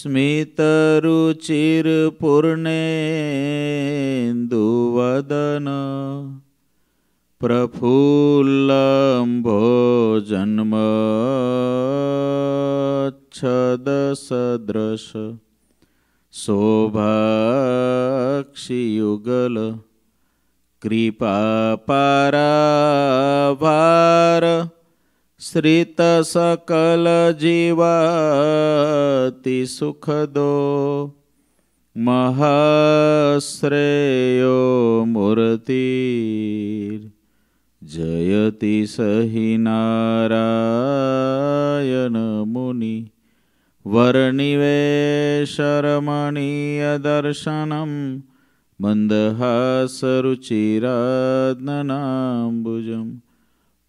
स्मितरुचिर्पूर्णेन्दुवदन प्रफुल्लम्भोजन्मच्छदसदृश शोभाक्षियुगल कृपापाराभार શ્રીત સકલ જીવાતિ સુખદો મહાશ્રેયો મૂર્તિ જયતિ સહી નારાયણ મુનિ વર્ણિવેશરમણીયદર્શનમ મંદહાસરુચિરાજ્ઞનાંબુજમ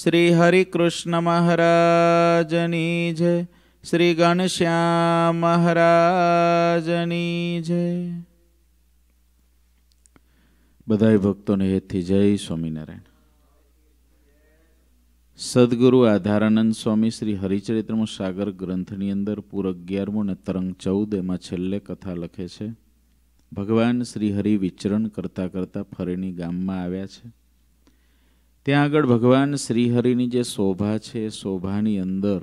શ્રી હરિકૃષ્ણ મહારાજની જય શ્રી ગણશ્યામ મહારાજની જય બધાય ભક્તોને હેતથી જય સ્વામિનારાયણ સદગુરુ આધારાનંદ સ્વામી શ્રી હરિચરિત્રમ સાગર ગ્રંથની અંદર પૂર અગિયારમું અને તરંગ ચૌદ એમાં છેલ્લે કથા લખે છે ભગવાન શ્રી હરિ વિચરણ કરતા કરતા ફરીની ગામમાં આવ્યા છે ત્યાં આગળ ભગવાન શ્રીહરિની જે શોભા છે એ શોભાની અંદર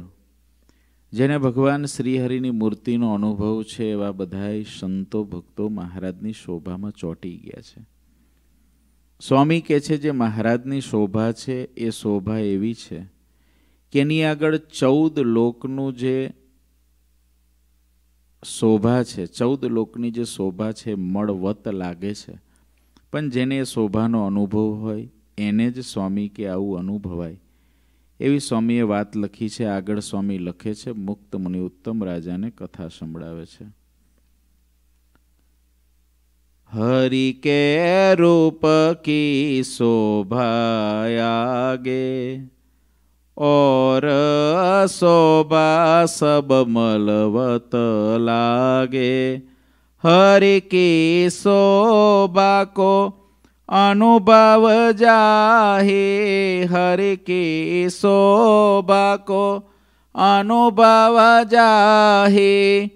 જેને ભગવાન શ્રીહરિની મૂર્તિનો અનુભવ છે એવા બધાએ સંતો ભક્તો મહારાજની શોભામાં ચોંટી ગયા છે સ્વામી કહે છે જે મહારાજની શોભા છે એ શોભા એવી છે કે એની આગળ ચૌદ લોકનું જે શોભા છે ચૌદ લોકની જે શોભા છે મળવત લાગે છે પણ જેને એ શોભાનો અનુભવ હોય એને જ સ્વામી કે આવું અનુભવાય એવી સ્વામીએ વાત લખી છે આગળ સ્વામી લખે છે મુક્ત મુનિ ઉત્તમ રાજાને કથા સંભળાવે છે હરિ કે રૂપ કી શોભાયાગે और शोभा सब मलवत લાગે હરિ की શોભા કો અનુભવ જાહે હરે કે શોભાકો અનુભવ જાહે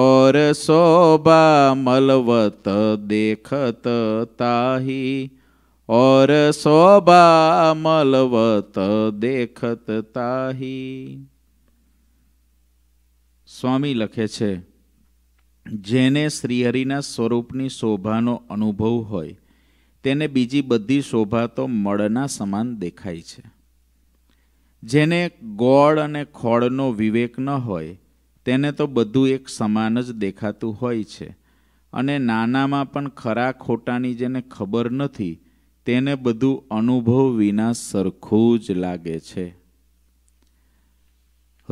और शोभा मलवत देखत ताही और शोभा मलवत देखत તાહી સ્વામી લખે છે જેને શ્રીહરિના સ્વરૂપની શોભાનો અનુભવ હોય તેને બીજી બધી શોભા તો મળના સમાન દેખાય છે જેને ગોળ અને ખોળનો વિવેક ન હોય તેને તો બધું એક સમાન જ દેખાતું હોય છે અને નાનામાં પણ ખરા ખોટાની જેને ખબર નથી તેને બધું અનુભવ વિના સરખું જ લાગે છે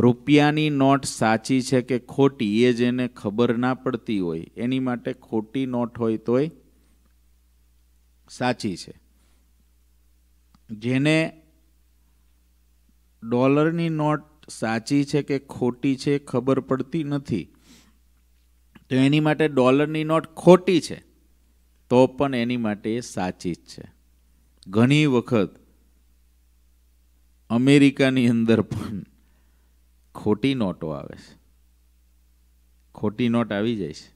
રૂપિયાની નોટ સાચી છે કે ખોટી એ જેને ખબર ના પડતી હોય એની માટે ખોટી નોટ હોય તોય સાચી છે જેને ડોલરની નોટ સાચી છે કે ખોટી છે ખબર પડતી નથી તો એની માટે ડોલરની નોટ ખોટી છે તો પણ એની માટે સાચી જ છે ઘણી વખત અમેરિકાની અંદર પણ ખોટી નોટો આવે છે ખોટી નોટ આવી જાય છે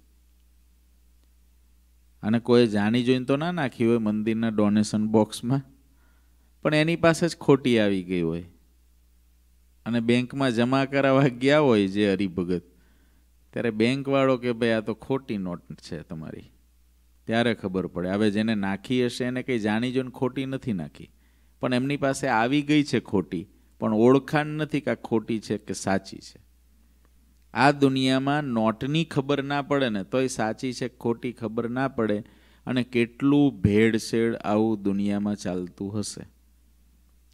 અને કોઈ જાણી જોઈને તો ના નાખી હોય મંદિરના ડોનેશન બોક્સમાં પણ એની પાસે જ ખોટી આવી ગઈ હોય અને બેંકમાં જમા કરાવવા ગયા હોય જે હરિભગત ત્યારે બેંકવાળો કે ભાઈ આ તો ખોટી નોટ છે તમારી ત્યારે ખબર પડે હવે જેને નાખી હશે એને કંઈ જાણી જોઈને ખોટી નથી નાખી પણ એમની પાસે આવી ગઈ છે ખોટી પણ ઓળખાણ નથી કે આ ખોટી છે કે સાચી છે આ દુનિયામાં નોટની ખબર ના પડે ને તોય સાચી છે ખોટી ખબર ના પડે અને કેટલું ભેળસેળ આવું દુનિયામાં ચાલતું હશે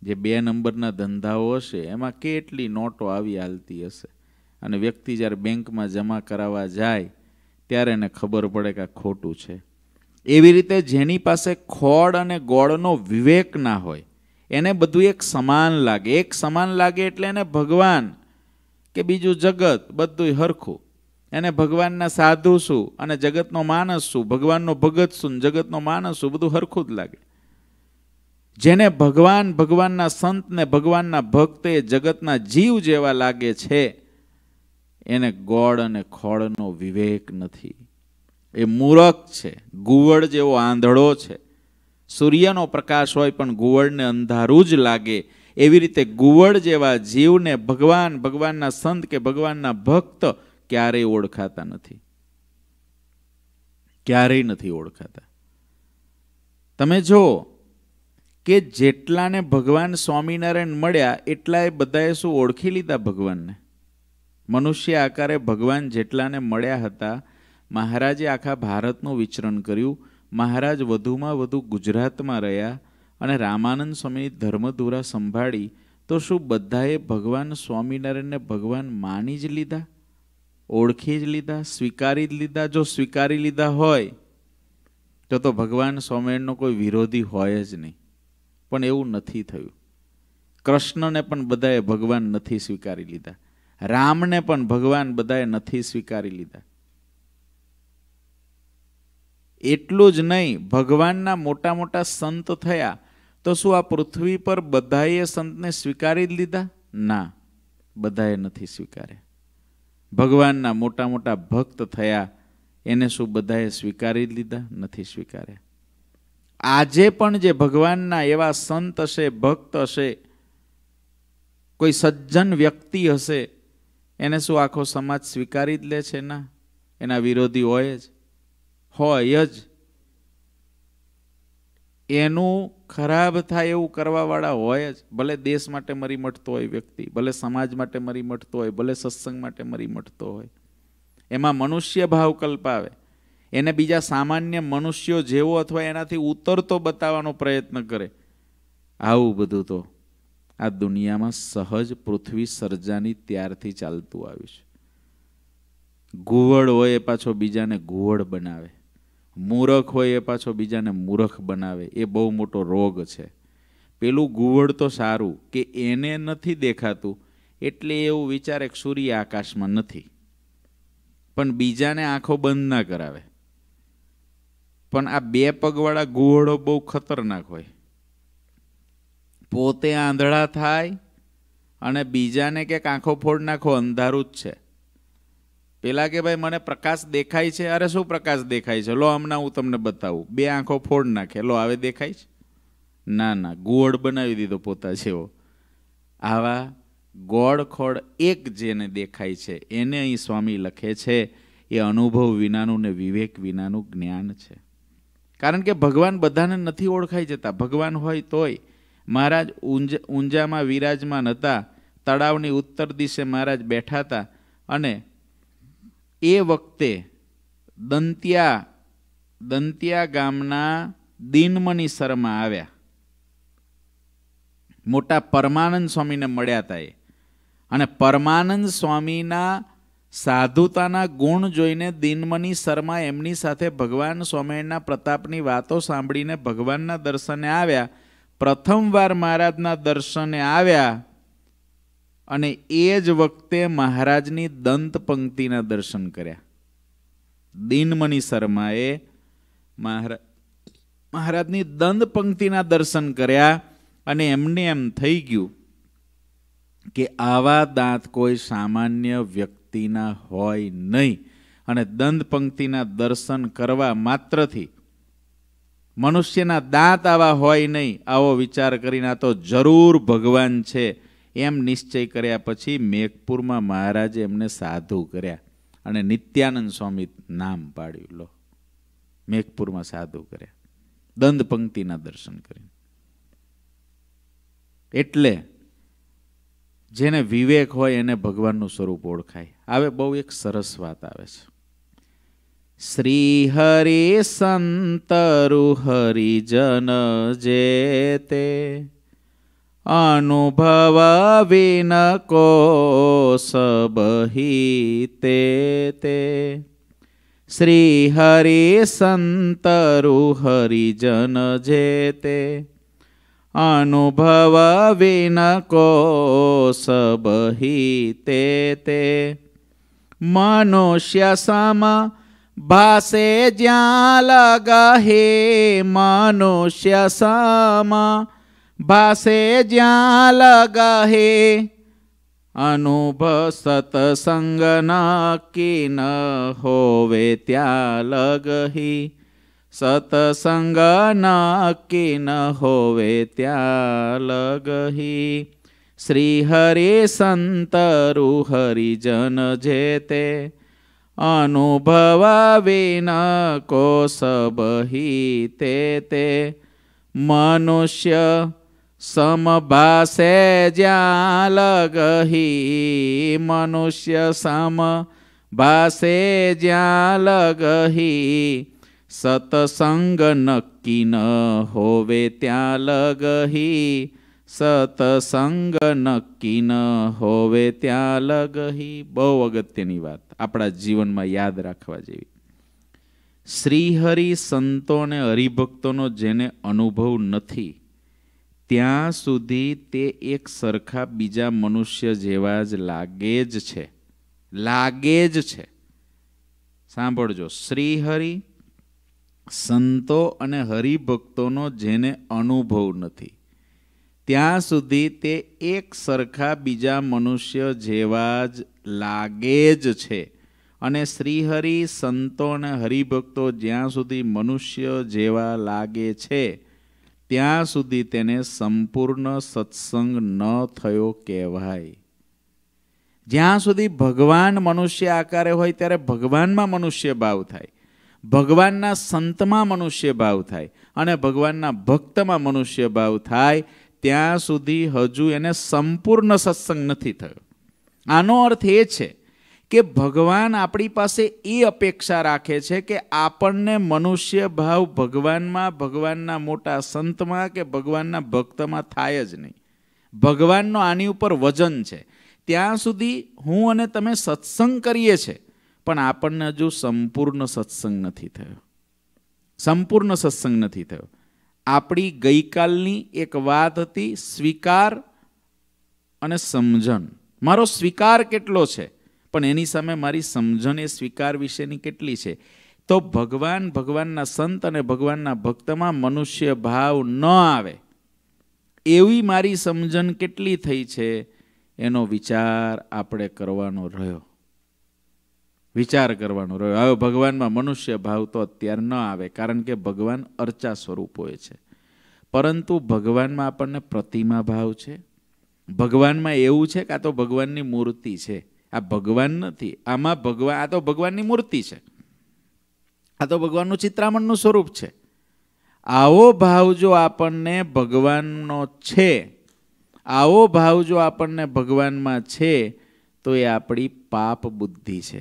જે બે નંબરના ધંધાઓ હશે એમાં કેટલી નોટો આવી હાલતી હશે અને વ્યક્તિ જ્યારે બેંકમાં જમા કરાવવા જાય ત્યારે એને ખબર પડે કે ખોટું છે એવી રીતે જેની પાસે ખોડ અને ગોળનો વિવેક ના હોય એને બધું એક સમાન લાગે એક સમાન લાગે એટલે એને ભગવાન કે બીજું જગત બધુંય હરખું એને ભગવાનના સાધુ શું અને જગતનો માનસ શું ભગવાનનો ભગત શું જગતનો માનસ શું બધું હરખું જ લાગે જેને ભગવાન ભગવાનના સંતને ભગવાનના ભક્તે જગતના જીવ જેવા લાગે છે એને ગોળ અને ખોળનો વિવેક નથી એ મૂરખ છે ગુવડ જેવો આંધળો છે સૂર્યનો પ્રકાશ હોય પણ ગુવળને અંધારું જ લાગે એવી રીતે ગુવળ જેવા જીવને ભગવાન ભગવાનના સંત કે ભગવાનના ભક્ત ક્યારેય ઓળખાતા નથી ક્યારેય નથી ઓળખાતા તમે જો કે જેટલાને ભગવાન સ્વામિનારાયણ મળ્યા એટલા બધાએ શું ઓળખી લીધા ભગવાનને મનુષ્ય આકારે ભગવાન જેટલાને મળ્યા હતા મહારાજે આખા ભારતનું વિચરણ કર્યું મહારાજ વધુમાં વધુ ગુજરાતમાં રહ્યા અને રામાનંદ સ્વામી ધર્મધુરા સંભાળી તો શું બધાએ ભગવાન સ્વામિનારાયણને ભગવાન માની જ લીધા ઓળખી જ લીધા સ્વીકારી જ લીધા જો સ્વીકારી લીધા હોય તો તો ભગવાન સ્વામિનારાયણનો કોઈ વિરોધી હોય જ નહીં પણ એવું નથી થયું કૃષ્ણને પણ બધાએ ભગવાન નથી સ્વીકારી લીધા રામને પણ ભગવાન બધાએ નથી સ્વીકારી લીધા એટલું જ નહીં ભગવાનના મોટા મોટા સંત થયા તો શું આ પૃથ્વી પર બધાએ સંતને સ્વીકારી જ લીધા ના બધાએ નથી સ્વીકાર્યા ભગવાનના મોટા મોટા ભક્ત થયા એને શું બધાએ સ્વીકારી જ લીધા નથી સ્વીકાર્યા આજે પણ જે ભગવાનના એવા સંત હશે ભક્ત હશે કોઈ સજ્જન વ્યક્તિ હશે એને શું આખો સમાજ સ્વીકારી જ લે છે ના એના વિરોધી હોય જ હોય જ એનું ખરાબ થાય એવું કરવાવાળા હોય જ ભલે દેશ માટે મરી મટતો હોય વ્યક્તિ ભલે સમાજ માટે મરી મટતો હોય ભલે સત્સંગ માટે મરી મટતો હોય એમાં મનુષ્ય ભાવ કલ્પાવે એને બીજા સામાન્ય મનુષ્યો જેવો અથવા એનાથી ઉતરતો બતાવવાનો પ્રયત્ન કરે આવું બધું તો આ દુનિયામાં સહજ પૃથ્વી સર્જાની ત્યારથી ચાલતું આવ્યું છે ઘુવડ હોય એ પાછો બીજાને ઘુવડ બનાવે મૂરખ હોય એ પાછો બીજાને મૂરખ બનાવે એ બહુ મોટો રોગ છે પેલું ગુવડ તો સારું કે એને નથી દેખાતું એટલે એવું વિચારે સૂર્ય આકાશમાં નથી પણ બીજાને આંખો બંધ ના કરાવે પણ આ બે પગવાળા ગુવડો બહુ ખતરનાક હોય પોતે આંધળા થાય અને બીજાને કે આંખો ફોડ નાખો અંધારું જ છે પેલા કે ભાઈ મને પ્રકાશ દેખાય છે અરે શું પ્રકાશ દેખાય છે લો હમણાં હું તમને બતાવું બે આંખો ફોડ નાખે લો હવે દેખાય છે ના ના ગોળ બનાવી દીધો પોતા જેવો આવા ગોળ ખોળ એક જેને દેખાય છે એને અહીં સ્વામી લખે છે એ અનુભવ વિનાનું ને વિવેક વિનાનું જ્ઞાન છે કારણ કે ભગવાન બધાને નથી ઓળખાઈ જતા ભગવાન હોય તોય મહારાજ ઊંઝ ઊંઝામાં વિરાજમાન હતા તળાવની ઉત્તર દિશે મહારાજ બેઠા હતા અને એ વખતે દંત્યા દંતિયા ગામના દિનમણી શર્મા આવ્યા મોટા પરમાનંદ સ્વામીને મળ્યા હતા એ અને પરમાનંદ સ્વામીના સાધુતાના ગુણ જોઈને દિનમણી શર્મા એમની સાથે ભગવાન સ્વામિનારાયણના પ્રતાપની વાતો સાંભળીને ભગવાનના દર્શને આવ્યા પ્રથમવાર મહારાજના દર્શને આવ્યા અને એ જ વખતે મહારાજની દંત પંક્તિના દર્શન કર્યા દિનમણી શર્માએ મહારાજ મહારાજની દંત પંક્તિના દર્શન કર્યા અને એમને એમ થઈ ગયું કે આવા દાંત કોઈ સામાન્ય વ્યક્તિના હોય નહીં અને દંત પંક્તિના દર્શન કરવા માત્રથી મનુષ્યના દાંત આવા હોય નહીં આવો વિચાર કરીને આ તો જરૂર ભગવાન છે એમ નિશ્ચય કર્યા પછી મેઘપુરમાં મહારાજે એમને સાધુ કર્યા અને નિત્યાનંદ સ્વામી નામ પાડ્યું લો મેઘપુરમાં સાધુ કર્યા દંદ પંક્તિના દર્શન કરી એટલે જેને વિવેક હોય એને ભગવાનનું સ્વરૂપ ઓળખાય આવે બહુ એક સરસ વાત આવે છે શ્રી હરે સંતરુ હરિજન જે તે અનુભવવિન કો સબહિતે તે શ્રી હરિ સંતરુ હરિજન જે તે અનુભવવિન કો સબહિતે તે મનુષ્ય સમા ભાષે જ્યાં લગહે મનુષ્ય સમા ભાષે જ્યાં લગહે અનુભવ સતસંગ નક્કી ન હોવે ત્યાં લગહી સતસંગ નક્કી ન હોવે ત્યાં લગહી શ્રી હરે સંતરુ હરિજન જે તે અનુભવ વિન કો સબહી તે મનુષ્ય સમભાસે જ્યાં લગહી મનુષ્ય સમ ભાસે જ્યાં લગહી સતસંગ નક્કી ન હોવે ત્યાં લગહી સતસંગ નક્કી ન હોવે ત્યાં લગહી બહુ અગત્યની વાત આપણા જીવનમાં યાદ રાખવા જેવી શ્રીહરિ સંતો અને હરિભક્તોનો જેને અનુભવ નથી ત્યાં સુધી તે એક સરખા બીજા મનુષ્ય જેવા જ લાગે જ છે લાગે જ છે સાંભળજો શ્રીહરિ સંતો અને હરિભક્તોનો જેને અનુભવ નથી ત્યાં સુધી તે એક સરખા બીજા મનુષ્ય જેવા જ લાગે જ છે અને શ્રીહરિ સંતો અને હરિભક્તો જ્યાં સુધી મનુષ્ય જેવા લાગે છે ત્યાં સુધી તેને સંપૂર્ણ સત્સંગ ન થયો કહેવાય જ્યાં સુધી ભગવાન મનુષ્ય આકારે હોય ત્યારે ભગવાનમાં મનુષ્ય ભાવ થાય ભગવાનના સંતમાં મનુષ્ય ભાવ થાય અને ભગવાનના ભક્તમાં મનુષ્ય ભાવ થાય ત્યાં સુધી હજુ એને સંપૂર્ણ સત્સંગ નથી થયો આનો અર્થ એ છે કે ભગવાન આપણી પાસે એ અપેક્ષા રાખે છે કે આપણને મનુષ્ય ભાવ ભગવાનમાં ભગવાનના મોટા સંતમાં કે ભગવાનના ભક્તમાં થાય જ નહીં ભગવાનનો આની ઉપર વજન છે ત્યાં સુધી હું અને તમે સત્સંગ કરીએ છે પણ આપણને હજુ સંપૂર્ણ સત્સંગ નથી થયો સંપૂર્ણ સત્સંગ નથી થયો આપણી ગઈકાલની એક વાત હતી સ્વીકાર અને સમજણ મારો સ્વીકાર કેટલો છે પણ એની સામે મારી સમજણ એ સ્વીકાર વિશેની કેટલી છે તો ભગવાન ભગવાનના સંત અને ભગવાનના ભક્તમાં મનુષ્ય ભાવ ન આવે એવી મારી સમજણ કેટલી થઈ છે એનો વિચાર આપણે કરવાનો રહ્યો વિચાર કરવાનો રહ્યો હવે ભગવાનમાં મનુષ્ય ભાવ તો અત્યારે ન આવે કારણ કે ભગવાન અર્ચા સ્વરૂપ હોય છે પરંતુ ભગવાનમાં આપણને પ્રતિમા ભાવ છે ભગવાનમાં એવું છે કાં તો ભગવાનની મૂર્તિ છે આ ભગવાન નથી આમાં ભગવાન આ તો ભગવાનની મૂર્તિ છે આ તો ભગવાનનું ચિત્રામણનું સ્વરૂપ છે આવો ભાવ જો આપણને ભગવાનનો છે આવો ભાવ જો આપણને ભગવાનમાં છે તો એ આપણી પાપ બુદ્ધિ છે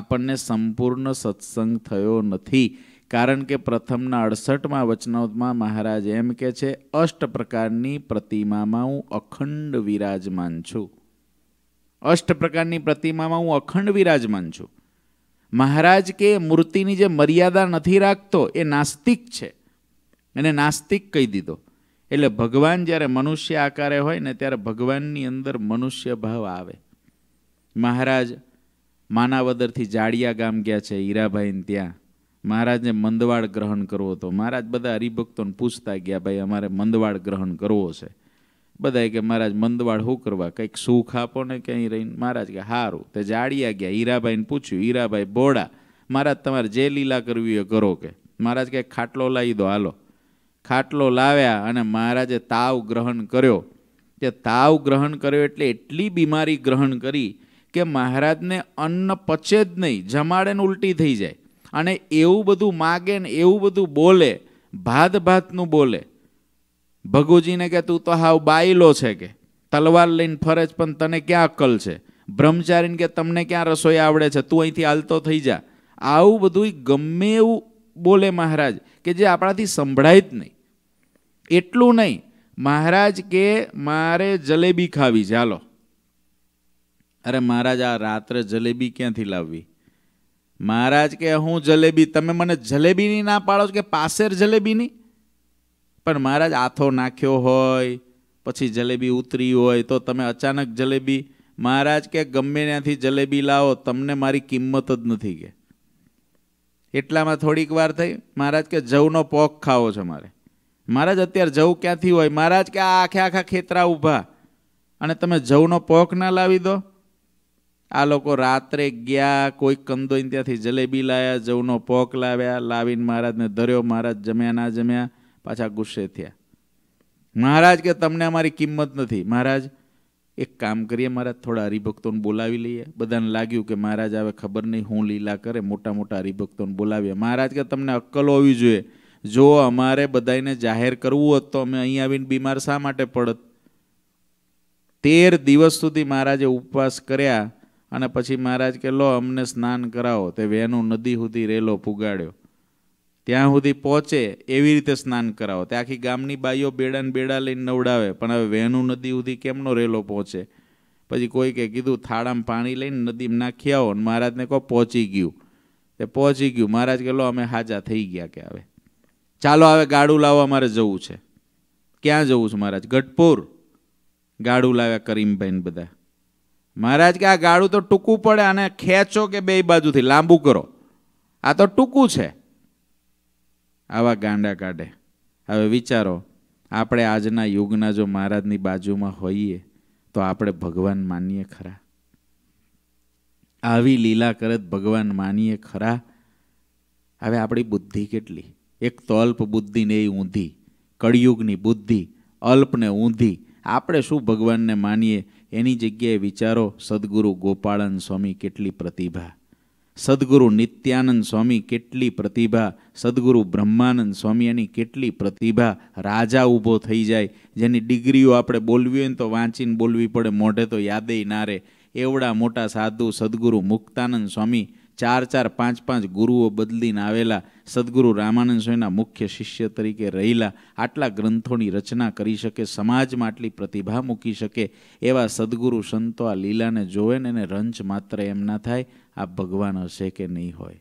આપણને સંપૂર્ણ સત્સંગ થયો નથી કારણ કે પ્રથમના અડસઠમાં વચનોમાં મહારાજ એમ કે છે અષ્ટ પ્રકારની પ્રતિમામાં હું અખંડ વિરાજમાન છું અષ્ટ પ્રકારની પ્રતિમામાં હું અખંડ વિરાજમાન છું મહારાજ કે મૂર્તિની જે મર્યાદા નથી રાખતો એ નાસ્તિક છે એને નાસ્તિક કહી દીધો એટલે ભગવાન જ્યારે મનુષ્ય આકારે હોય ને ત્યારે ભગવાનની અંદર મનુષ્ય ભાવ આવે મહારાજ માનાવદરથી જાડિયા ગામ ગયા છે હીરાભાઈને ત્યાં મહારાજને મંદવાડ ગ્રહણ કરવો હતો મહારાજ બધા હરિભક્તોને પૂછતા ગયા ભાઈ અમારે મંદવાડ ગ્રહણ કરવો છે બધાએ કે મહારાજ મંદવાડ શું કરવા કંઈક સુખ આપો ને ક્યાંય રહીને મહારાજ કે સારું તે જાડિયા ગયા હીરાભાઈને પૂછ્યું હીરાભાઈ બોડા મહારાજ તમારે જે લીલા કરવી હોય કરો કે મહારાજ કે ખાટલો લાવી દો હાલો ખાટલો લાવ્યા અને મહારાજે તાવ ગ્રહણ કર્યો કે તાવ ગ્રહણ કર્યો એટલે એટલી બીમારી ગ્રહણ કરી કે મહારાજને અન્ન પચે જ નહીં જમાડે ને ઉલટી થઈ જાય અને એવું બધું માગે ને એવું બધું બોલે ભાત ભાતનું બોલે ભગુજીને કે તું તો હાવ બાયલો છે કે તલવાર લઈને ફરજ પણ તને ક્યાં અક્કલ છે બ્રહ્મચારીને કે તમને ક્યાં રસોઈ આવડે છે તું અહીંથી હાલતો થઈ જા આવું બધું ગમે એવું બોલે મહારાજ કે જે આપણાથી સંભળાય જ નહીં એટલું નહીં મહારાજ કે મારે જલેબી ખાવી છે હાલો અરે મહારાજ આ રાત્રે જલેબી ક્યાંથી લાવવી મહારાજ કે હું જલેબી તમે મને જલેબીની ના પાડો કે પાસેર જલેબીની પણ મહારાજ આથો નાખ્યો હોય પછી જલેબી ઉતરી હોય તો તમે અચાનક જલેબી મહારાજ કે ગમે ત્યાંથી જલેબી લાવો તમને મારી કિંમત જ નથી કે એટલામાં થોડીક વાર થઈ મહારાજ કે જવનો પોખ ખાવો છે મારે મહારાજ અત્યારે જવું ક્યાંથી હોય મહારાજ કે આ આખે આખા ખેતરા ઊભા અને તમે જવનો પોખ ના લાવી દો આ લોકો રાત્રે ગયા કોઈ કંદોઈને ત્યાંથી જલેબી લાવ્યા જવનો પોખ લાવ્યા લાવીને મહારાજને ધર્યો મહારાજ જમ્યા ના જમ્યા પાછા ગુસ્સે થયા મહારાજ કે તમને અમારી કિંમત નથી મહારાજ એક કામ કરીએ મહારાજ થોડા હરિભક્તોને બોલાવી લઈએ બધાને લાગ્યું કે મહારાજ હવે ખબર નહીં હું લીલા કરે મોટા મોટા હરિભક્તોને બોલાવીએ મહારાજ કે તમને અક્કલ હોવી જોઈએ જો અમારે બધાને જાહેર કરવું હોત તો અમે અહીં આવીને બીમાર શા માટે પડત તેર દિવસ સુધી મહારાજે ઉપવાસ કર્યા અને પછી મહારાજ કે લો અમને સ્નાન કરાવો તે વહેનું નદી સુધી રેલો પુગાડ્યો ત્યાં સુધી પહોંચે એવી રીતે સ્નાન કરાવો તે આખી ગામની બાઈઓ બેડાને બેડા લઈને નવડાવે પણ હવે વહેનું નદી સુધી કેમનો રેલો પહોંચે પછી કોઈ કે કીધું થાળામાં પાણી લઈને નદીમાં નાખી આવો અને મહારાજને કહો પહોંચી ગયું તે પહોંચી ગયું મહારાજ કહેલો અમે હાજા થઈ ગયા કે હવે ચાલો હવે ગાડું લાવવા મારે જવું છે ક્યાં જવું છે મહારાજ ગઢપુર ગાડું લાવ્યા કરીમભાઈને બધા મહારાજ કે આ ગાડું તો ટૂંકું પડે અને ખેંચો કે બે બાજુથી લાંબુ કરો આ તો ટૂંકું છે આવા ગાંડા કાઢે હવે વિચારો આપણે આજના યુગના જો મહારાજની બાજુમાં હોઈએ તો આપણે ભગવાન માનીએ ખરા આવી લીલા કરત ભગવાન માનીએ ખરા હવે આપણી બુદ્ધિ કેટલી એક તો અલ્પ બુદ્ધિને એ ઊંધી કળિયુગની બુદ્ધિ અલ્પને ઊંધી આપણે શું ભગવાનને માનીએ એની જગ્યાએ વિચારો સદગુરુ ગોપાળન સ્વામી કેટલી પ્રતિભા સદગુરુ નિત્યાનંદ સ્વામી કેટલી પ્રતિભા સદગુરુ બ્રહ્માનંદ સ્વામી એની કેટલી પ્રતિભા રાજા ઊભો થઈ જાય જેની ડિગ્રીઓ આપણે બોલવી હોય ને તો વાંચીને બોલવી પડે મોઢે તો યાદેય ના રહે એવડા મોટા સાધુ સદગુરુ મુક્તાનંદ સ્વામી ચાર ચાર પાંચ પાંચ ગુરુઓ બદલીને આવેલા સદગુરુ રામાનંદ સ્વામીના મુખ્ય શિષ્ય તરીકે રહેલા આટલા ગ્રંથોની રચના કરી શકે સમાજમાં આટલી પ્રતિભા મૂકી શકે એવા સદગુરુ સંતો આ લીલાને જોવે ને એને રંચ માત્ર એમ ના થાય આ ભગવાન હશે કે નહીં હોય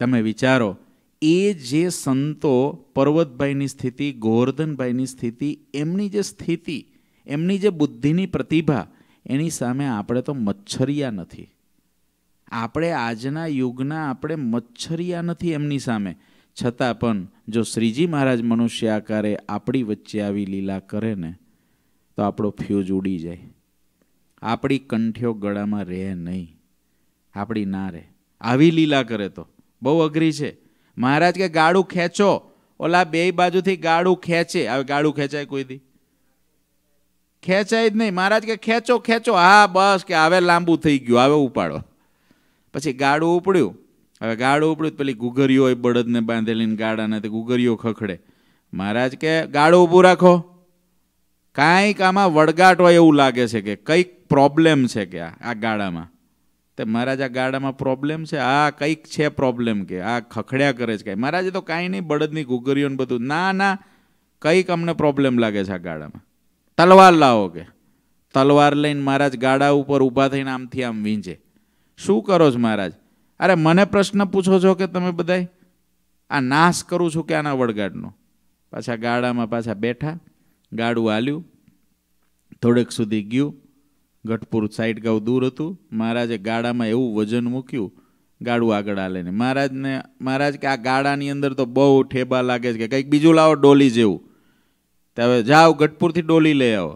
તમે વિચારો એ જે સંતો પર્વતભાઈની સ્થિતિ ગોવર્ધનભાઈની સ્થિતિ એમની જે સ્થિતિ એમની જે બુદ્ધિની પ્રતિભા એની સામે આપણે તો મચ્છરિયા નથી આપણે આજના યુગના આપણે મચ્છરિયા નથી એમની સામે છતાં પણ જો શ્રીજી મહારાજ મનુષ્ય આકારે આપણી વચ્ચે આવી લીલા કરે ને તો આપણો ફ્યુઝ ઉડી જાય આપણી કંઠ્યો ગળામાં રહે નહીં આપણી ના રહે આવી લીલા કરે તો બહુ અઘરી છે મહારાજ કે ગાળું ખેંચો ઓલા બે બાજુથી ગાળું ખેંચે હવે ગાળું ખેંચાય કોઈથી ખેંચાય જ નહીં મહારાજ કે ખેંચો ખેંચો હા બસ કે હવે લાંબુ થઈ ગયું હવે ઉપાડો પછી ગાડું ઉપડ્યું હવે ગાડું ઉપડ્યું પેલી ગુગરીઓ એ બળદને બાંધેલીને ગાડાને તે ગુગરીઓ ખખડે મહારાજ કે ગાડું ઊભું રાખો કાંઈક આમાં વળગાટ હોય એવું લાગે છે કે કંઈક પ્રોબ્લેમ છે કે આ ગાડામાં તે મહારાજ આ ગાડામાં પ્રોબ્લેમ છે આ કંઈક છે પ્રોબ્લેમ કે આ ખખડ્યા કરે છે કાંઈ મહારાજે તો કાંઈ નહીં બળદની ગુગરીઓ બધું ના ના કંઈક અમને પ્રોબ્લેમ લાગે છે આ ગાડામાં તલવાર લાવો કે તલવાર લઈને મહારાજ ગાડા ઉપર ઊભા થઈને આમથી આમ વીંજે શું કરો છો મહારાજ અરે મને પ્રશ્ન પૂછો છો કે તમે બધાય આ નાશ કરું છું કે આના વડગાડનો પાછા ગાડામાં પાછા બેઠા ગાડું હાલ્યું થોડેક સુધી ગયું ગઢપુર સાઈડ ગાઉ દૂર હતું મહારાજે ગાડામાં એવું વજન મૂક્યું ગાડું આગળ હાલે મહારાજને મહારાજ કે આ ગાડાની અંદર તો બહુ ઠેબા લાગે છે કે કંઈક બીજું લાવો ડોલી જેવું ત્યારે જાઓ ગઢપુરથી ડોલી લઈ આવો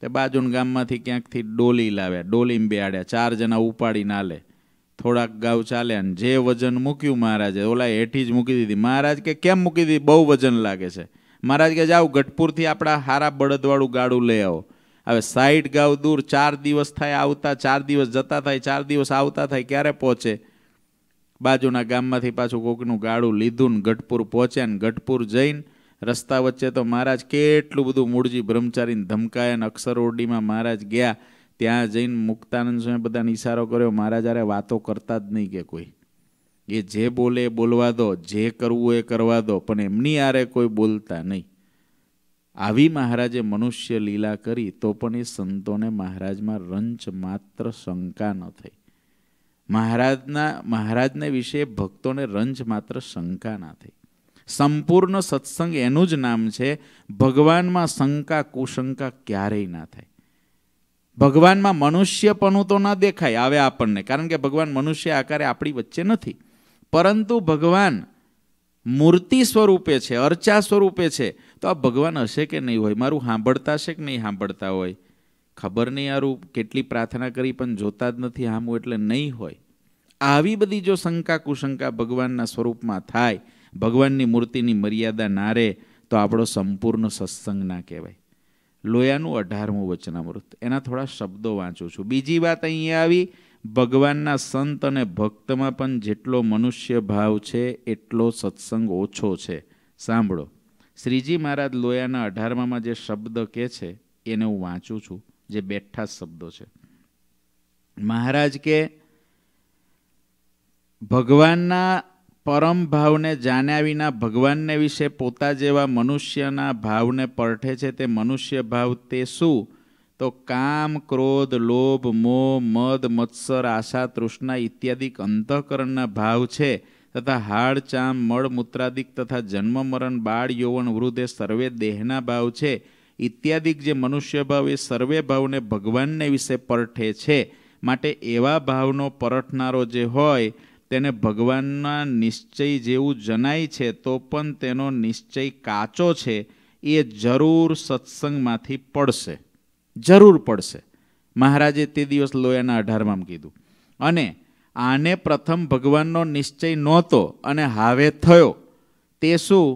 તે બાજુના ગામમાંથી ક્યાંકથી ડોલી લાવ્યા ડોલીમાં બેહાડ્યા ચાર જણા ઉપાડીને હાલે થોડાક ગાઉ ચાલ્યા ને જે વજન મૂક્યું મહારાજે ઓલા હેઠી જ મૂકી દીધી મહારાજ કે કેમ મૂકી દીધી બહુ વજન લાગે છે મહારાજ કે જાઓ ગઢપુરથી આપણા હારા બળદવાળું ગાડું લઈ આવો હવે સાઈઠ ગાઉ દૂર ચાર દિવસ થાય આવતા ચાર દિવસ જતા થાય ચાર દિવસ આવતા થાય ક્યારે પહોંચે બાજુના ગામમાંથી પાછું કોકનું ગાડું લીધું ને ગઢપુર પહોંચ્યા ને ગઢપુર જઈને રસ્તા વચ્ચે તો મહારાજ કેટલું બધું મૂળજી બ્રહ્મચારીને ધમકાયા અને અક્ષરઓરડીમાં મહારાજ ગયા ત્યાં જઈને મુક્તાનંદ સ્વામી બધાને ઈશારો કર્યો મહારાજ અરે વાતો કરતા જ નહીં કે કોઈ એ જે બોલે એ બોલવા દો જે કરવું એ કરવા દો પણ એમની આરે કોઈ બોલતા નહીં આવી મહારાજે મનુષ્ય લીલા કરી તો પણ એ સંતોને મહારાજમાં રંચ માત્ર શંકા ન થઈ મહારાજના મહારાજને વિશે ભક્તોને રંજ માત્ર શંકા ના થઈ સંપૂર્ણ સત્સંગ એનું જ નામ છે ભગવાનમાં શંકા કુશંકા ક્યારેય ના થાય ભગવાનમાં મનુષ્યપણું તો ન દેખાય આવે આપણને કારણ કે ભગવાન મનુષ્ય આકારે આપણી વચ્ચે નથી પરંતુ ભગવાન મૂર્તિ સ્વરૂપે છે અર્ચા સ્વરૂપે છે તો આ ભગવાન હશે કે નહીં હોય મારું સાંભળતા હશે કે નહીં સાંભળતા હોય ખબર નહીં આ રૂપ કેટલી પ્રાર્થના કરી પણ જોતા જ નથી આમ એટલે નહીં હોય આવી બધી જો શંકા કુશંકા ભગવાનના સ્વરૂપમાં થાય ભગવાનની મૂર્તિની મર્યાદા ના રહે તો આપણો સંપૂર્ણ સત્સંગ ના કહેવાય લોયાનું અઢારમું વચનામૃત એના થોડા શબ્દો વાંચું છું બીજી વાત અહીંયા આવી ભગવાનના સંત અને ભક્તમાં પણ જેટલો મનુષ્ય ભાવ છે એટલો સત્સંગ ઓછો છે સાંભળો શ્રીજી મહારાજ લોયાના અઢારમામાં જે શબ્દ કહે છે એને હું વાંચું છું જે બેઠા શબ્દો છે મહારાજ કે ભગવાનના પરમ ભાવને જાણ્યા વિના ભગવાનને વિશે પોતા જેવા મનુષ્યના ભાવને પરઠે છે તે મનુષ્ય ભાવ તે શું તો કામ ક્રોધ લોભ મોહ મદ મત્સર આશા તૃષ્ણા ઇત્યાદિક અંતઃકરણના ભાવ છે તથા હાડ ચામ મળ મૂત્રાદિક તથા જન્મ મરણ બાળ યૌવન વૃદ્ધ એ સર્વે દેહના ભાવ છે ઇત્યાદિક જે મનુષ્ય ભાવ એ સર્વે ભાવને ભગવાનને વિશે પરઠે છે માટે એવા ભાવનો પરઠનારો જે હોય તેને ભગવાનના નિશ્ચય જેવું જણાય છે તો પણ તેનો નિશ્ચય કાચો છે એ જરૂર સત્સંગમાંથી પડશે જરૂર પડશે મહારાજે તે દિવસ લોયાના અઢારમાં કીધું અને આને પ્રથમ ભગવાનનો નિશ્ચય નહોતો અને હાવે થયો તે શું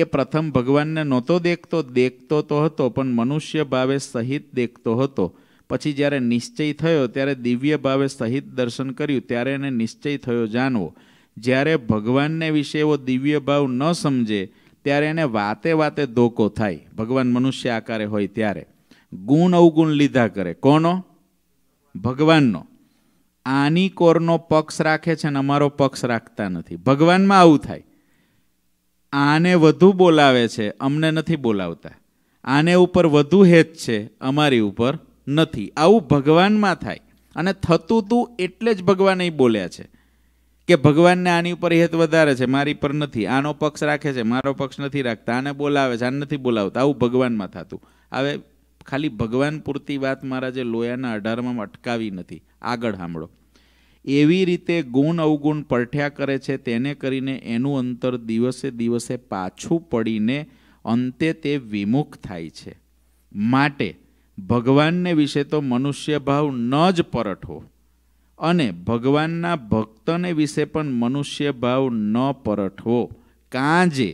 એ પ્રથમ ભગવાનને નહોતો દેખતો દેખતો તો હતો પણ મનુષ્ય ભાવે સહિત દેખતો હતો પછી જ્યારે નિશ્ચય થયો ત્યારે દિવ્ય ભાવે સહિત દર્શન કર્યું ત્યારે એને નિશ્ચય થયો જાણવો જ્યારે ભગવાનને વિશે એવો દિવ્ય ભાવ ન સમજે ત્યારે એને વાતે વાતે ધોકો થાય ભગવાન મનુષ્ય આકારે હોય ત્યારે ગુણ અવગુણ લીધા કરે કોનો ભગવાનનો આની કોરનો પક્ષ રાખે છે ને અમારો પક્ષ રાખતા નથી ભગવાનમાં આવું થાય આને વધુ બોલાવે છે અમને નથી બોલાવતા આને ઉપર વધુ હેત છે અમારી ઉપર નથી આવું ભગવાનમાં થાય અને થતું તું એટલે જ ભગવાને અહીં બોલ્યા છે કે ભગવાનને આની ઉપર હેત વધારે છે મારી પર નથી આનો પક્ષ રાખે છે મારો પક્ષ નથી રાખતા આને બોલાવે છે આને નથી બોલાવતા આવું ભગવાનમાં થતું હવે ખાલી ભગવાન પૂરતી વાત મારા જે લોયાના અઢારમાં અટકાવી નથી આગળ સાંભળો એવી રીતે ગુણ અવગુણ પરઠ્યા કરે છે તેને કરીને એનું અંતર દિવસે દિવસે પાછું પડીને અંતે તે વિમુખ થાય છે માટે ભગવાનને વિશે તો મનુષ્ય ભાવ ન જ પરઠો અને ભગવાનના ભક્તને વિશે પણ મનુષ્ય ભાવ ન પરઠવો કાંજે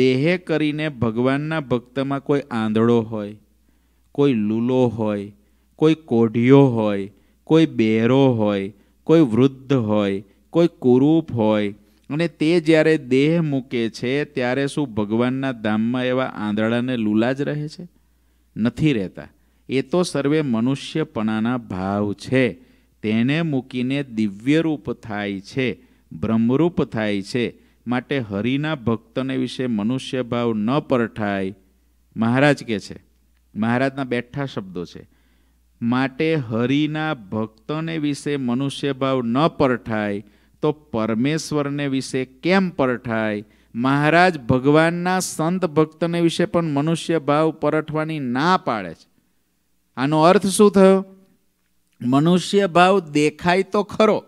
દેહે કરીને ભગવાનના ભક્તમાં કોઈ આંધળો હોય કોઈ લૂલો હોય કોઈ કોઢિયો હોય કોઈ બેરો હોય કોઈ વૃદ્ધ હોય કોઈ કુરૂપ હોય અને તે જ્યારે દેહ મૂકે છે ત્યારે શું ભગવાનના ધામમાં એવા આંધળાને લૂલા જ રહે છે નથી રહેતા એ તો સર્વે મનુષ્યપણાના ભાવ છે તેને મૂકીને દિવ્યરૂપ થાય છે બ્રહ્મરૂપ થાય છે માટે હરિના ભક્તને વિશે મનુષ્ય ભાવ ન પરઠાય મહારાજ કહે છે મહારાજના બેઠા શબ્દો છે માટે હરિના ભક્તને વિશે મનુષ્ય ભાવ ન પરઠાય તો પરમેશ્વરને વિશે કેમ પરઠાય મહારાજ ભગવાનના સંત ભક્તને વિશે પણ મનુષ્ય ભાવ પરઠવાની ના પાડે છે આનો અર્થ શું થયો મનુષ્ય ભાવ દેખાય તો ખરો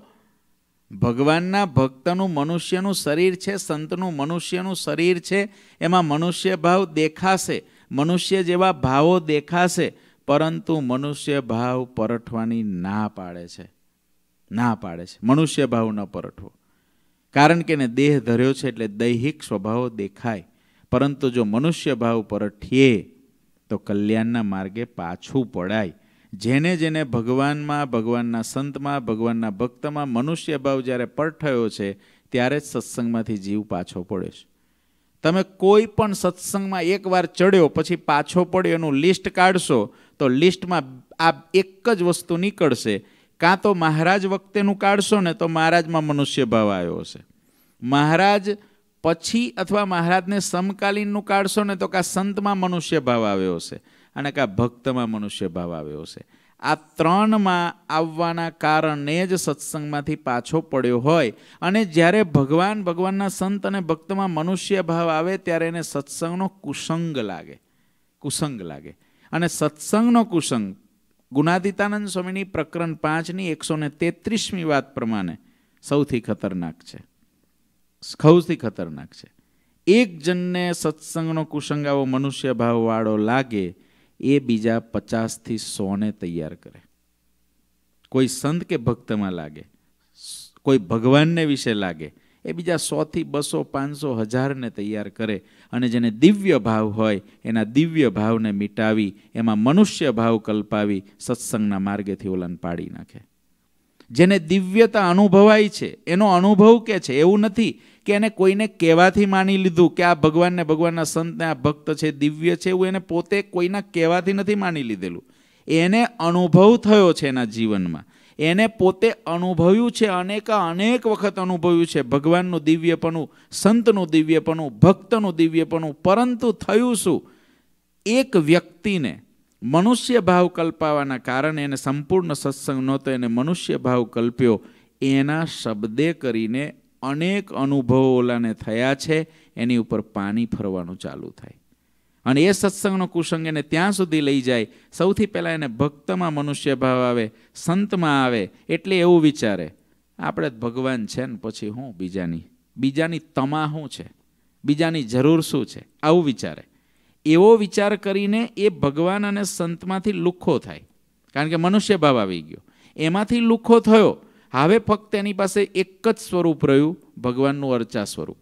ભગવાનના ભક્તનું મનુષ્યનું શરીર છે સંતનું મનુષ્યનું શરીર છે એમાં મનુષ્ય ભાવ દેખાશે મનુષ્ય જેવા ભાવો દેખાશે પરંતુ મનુષ્ય ભાવ પરઠવાની ના પાડે છે ના પાડે છે મનુષ્ય ભાવ ન પરઠવો કારણ કે એને દેહ ધર્યો છે એટલે દૈહિક સ્વભાવો દેખાય પરંતુ જો મનુષ્ય ભાવ પરઠીએ તો કલ્યાણના માર્ગે પાછું પડાય જેને જેને ભગવાનમાં ભગવાનના સંતમાં ભગવાનના ભક્તમાં મનુષ્ય ભાવ જ્યારે પરઠયો છે ત્યારે જ સત્સંગમાંથી જીવ પાછો પડે છે તમે કોઈ પણ સત્સંગમાં એકવાર ચડ્યો પછી પાછો પડ્યો એનું લિસ્ટ કાઢશો તો લિસ્ટમાં આ એક જ વસ્તુ નીકળશે કાં તો મહારાજ વખતેનું કાઢશો ને તો મહારાજમાં મનુષ્ય ભાવ આવ્યો હશે મહારાજ પછી અથવા મહારાજને સમકાલીનનું કાઢશો ને તો કાં સંતમાં મનુષ્ય ભાવ આવ્યો હશે અને કાં ભક્તમાં મનુષ્ય ભાવ આવ્યો હશે આ ત્રણમાં આવવાના કારણે જ સત્સંગમાંથી પાછો પડ્યો હોય અને જ્યારે ભગવાન ભગવાનના સંત અને ભક્તમાં મનુષ્ય ભાવ આવે ત્યારે એને સત્સંગનો કુસંગ લાગે કુસંગ લાગે અને સત્સંગનો કુસંગ ગુનાદિતાનંદ સ્વામીની પ્રકરણ પાંચની એકસો ને તેત્રીસમી વાત પ્રમાણે સૌથી ખતરનાક છે સૌથી ખતરનાક છે એક જનને સત્સંગનો કુસંગાવો મનુષ્ય ભાવવાળો લાગે એ બીજા પચાસથી સોને તૈયાર કરે કોઈ સંત કે ભક્તમાં લાગે કોઈ ભગવાનને વિશે લાગે એ બીજા સોથી બસો પાંચસો હજારને તૈયાર કરે અને જેને દિવ્ય ભાવ હોય એના દિવ્ય ભાવને મીટાવી એમાં મનુષ્ય ભાવ કલ્પાવી સત્સંગના માર્ગેથી ઓલન પાડી નાખે જેને દિવ્યતા અનુભવાય છે એનો અનુભવ કે છે એવું નથી કે એને કોઈને કહેવાથી માની લીધું કે આ ભગવાનને ભગવાનના સંતને આ ભક્ત છે દિવ્ય છે એવું એને પોતે કોઈના કહેવાથી નથી માની લીધેલું એને અનુભવ થયો છે એના જીવનમાં એને પોતે અનુભવ્યું છે અનેકા અનેક વખત અનુભવ્યું છે ભગવાનનું દિવ્યપણું સંતનું દિવ્યપણું ભક્તનું દિવ્યપણું પરંતુ થયું શું એક વ્યક્તિને મનુષ્ય ભાવ કલ્પાવાના કારણે એને સંપૂર્ણ સત્સંગ નહોતો એને મનુષ્ય ભાવ કલ્પ્યો એના શબ્દે કરીને અનેક અનુભવો ઓલાને થયા છે એની ઉપર પાણી ફરવાનું ચાલુ થાય અને એ સત્સંગનો કુસંગ એને ત્યાં સુધી લઈ જાય સૌથી પહેલાં એને ભક્તમાં મનુષ્ય ભાવ આવે સંતમાં આવે એટલે એવું વિચારે આપણે ભગવાન છે ને પછી હું બીજાની બીજાની તમા શું છે બીજાની જરૂર શું છે આવું વિચારે એવો વિચાર કરીને એ ભગવાન અને સંતમાંથી લુખ્ખો થાય કારણ કે મનુષ્ય ભાવ આવી ગયો એમાંથી લુખ્ખો થયો હવે ફક્ત એની પાસે એક જ સ્વરૂપ રહ્યું ભગવાનનું અર્ચા સ્વરૂપ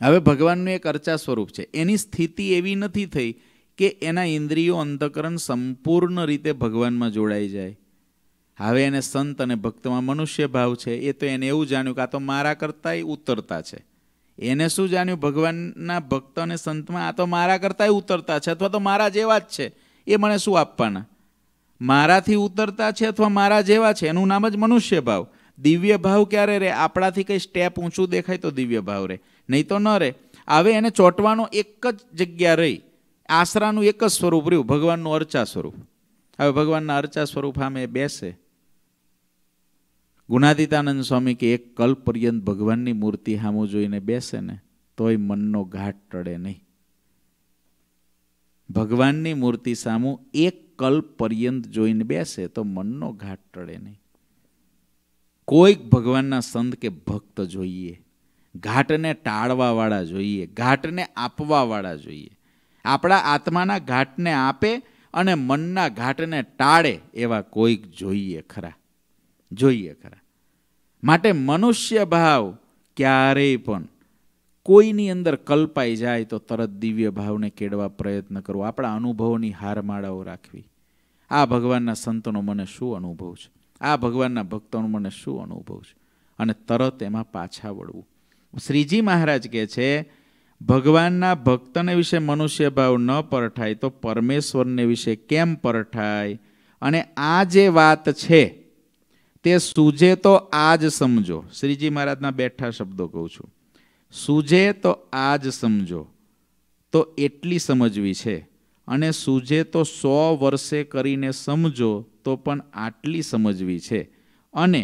હવે ભગવાનનું એક અર્ચા સ્વરૂપ છે એની સ્થિતિ એવી નથી થઈ કે એના ઇન્દ્રિયો અંતકરણ સંપૂર્ણ રીતે ભગવાનમાં જોડાઈ જાય હવે એને સંત અને ભક્તમાં મનુષ્ય ભાવ છે એ તો એને એવું જાણ્યું કે આ તો મારા કરતાંય ઉતરતા છે એને શું જાણ્યું ભગવાનના ભક્ત અને સંતમાં આ તો મારા કરતાંય ઉતરતા છે અથવા તો મારા જેવા જ છે એ મને શું આપવાના મારાથી ઉતરતા છે અથવા મારા જેવા છે એનું નામ જ મનુષ્ય ભાવ દિવ્ય ભાવ ક્યારે રે આપણાથી કંઈ સ્ટેપ ઊંચું દેખાય તો દિવ્ય ભાવ રહે નહીં તો ન રહે હવે એને ચોંટવાનો એક જ જગ્યા રહી આશરાનું એક જ સ્વરૂપ રહ્યું ભગવાનનું અર્ચા સ્વરૂપ હવે ભગવાનના અર્ચા સ્વરૂપ સામે બેસે ગુણાદિતાનંદ સ્વામી કે એક કલ્પ પર્યંત ભગવાનની મૂર્તિ સામું જોઈને બેસે ને તોય મનનો ઘાટ ટળે નહીં ભગવાનની મૂર્તિ સામું એક કલ્પ પર્યંત જોઈને બેસે તો મનનો ઘાટ ટળે નહીં કોઈક ભગવાનના સંત કે ભક્ત જોઈએ ઘાટને ટાળવાવાળા જોઈએ ઘાટને આપવાવાળા જોઈએ આપણા આત્માના ઘાટને આપે અને મનના ઘાટને ટાળે એવા કોઈક જોઈએ ખરા જોઈએ ખરા માટે મનુષ્ય ભાવ ક્યારેય પણ કોઈની અંદર કલ્પાઈ જાય તો તરત દિવ્ય ભાવને કેળવા પ્રયત્ન કરવો આપણા અનુભવોની હારમાળાઓ રાખવી આ ભગવાનના સંતનો મને શું અનુભવ છે આ ભગવાનના ભક્તોનો મને શું અનુભવ છે અને તરત એમાં પાછા વળવું શ્રીજી મહારાજ કહે છે ભગવાનના ભક્તને વિશે મનુષ્ય ભાવ ન પરઠાય તો પરમેશ્વરને વિશે કેમ પરઠાય અને આ જે વાત છે તે સૂજે તો આ જ સમજો શ્રીજી મહારાજના બેઠા શબ્દો કહું છું સૂજે તો આ જ સમજો તો એટલી સમજવી છે અને સૂજે તો સો વર્ષે કરીને સમજો તો પણ આટલી સમજવી છે અને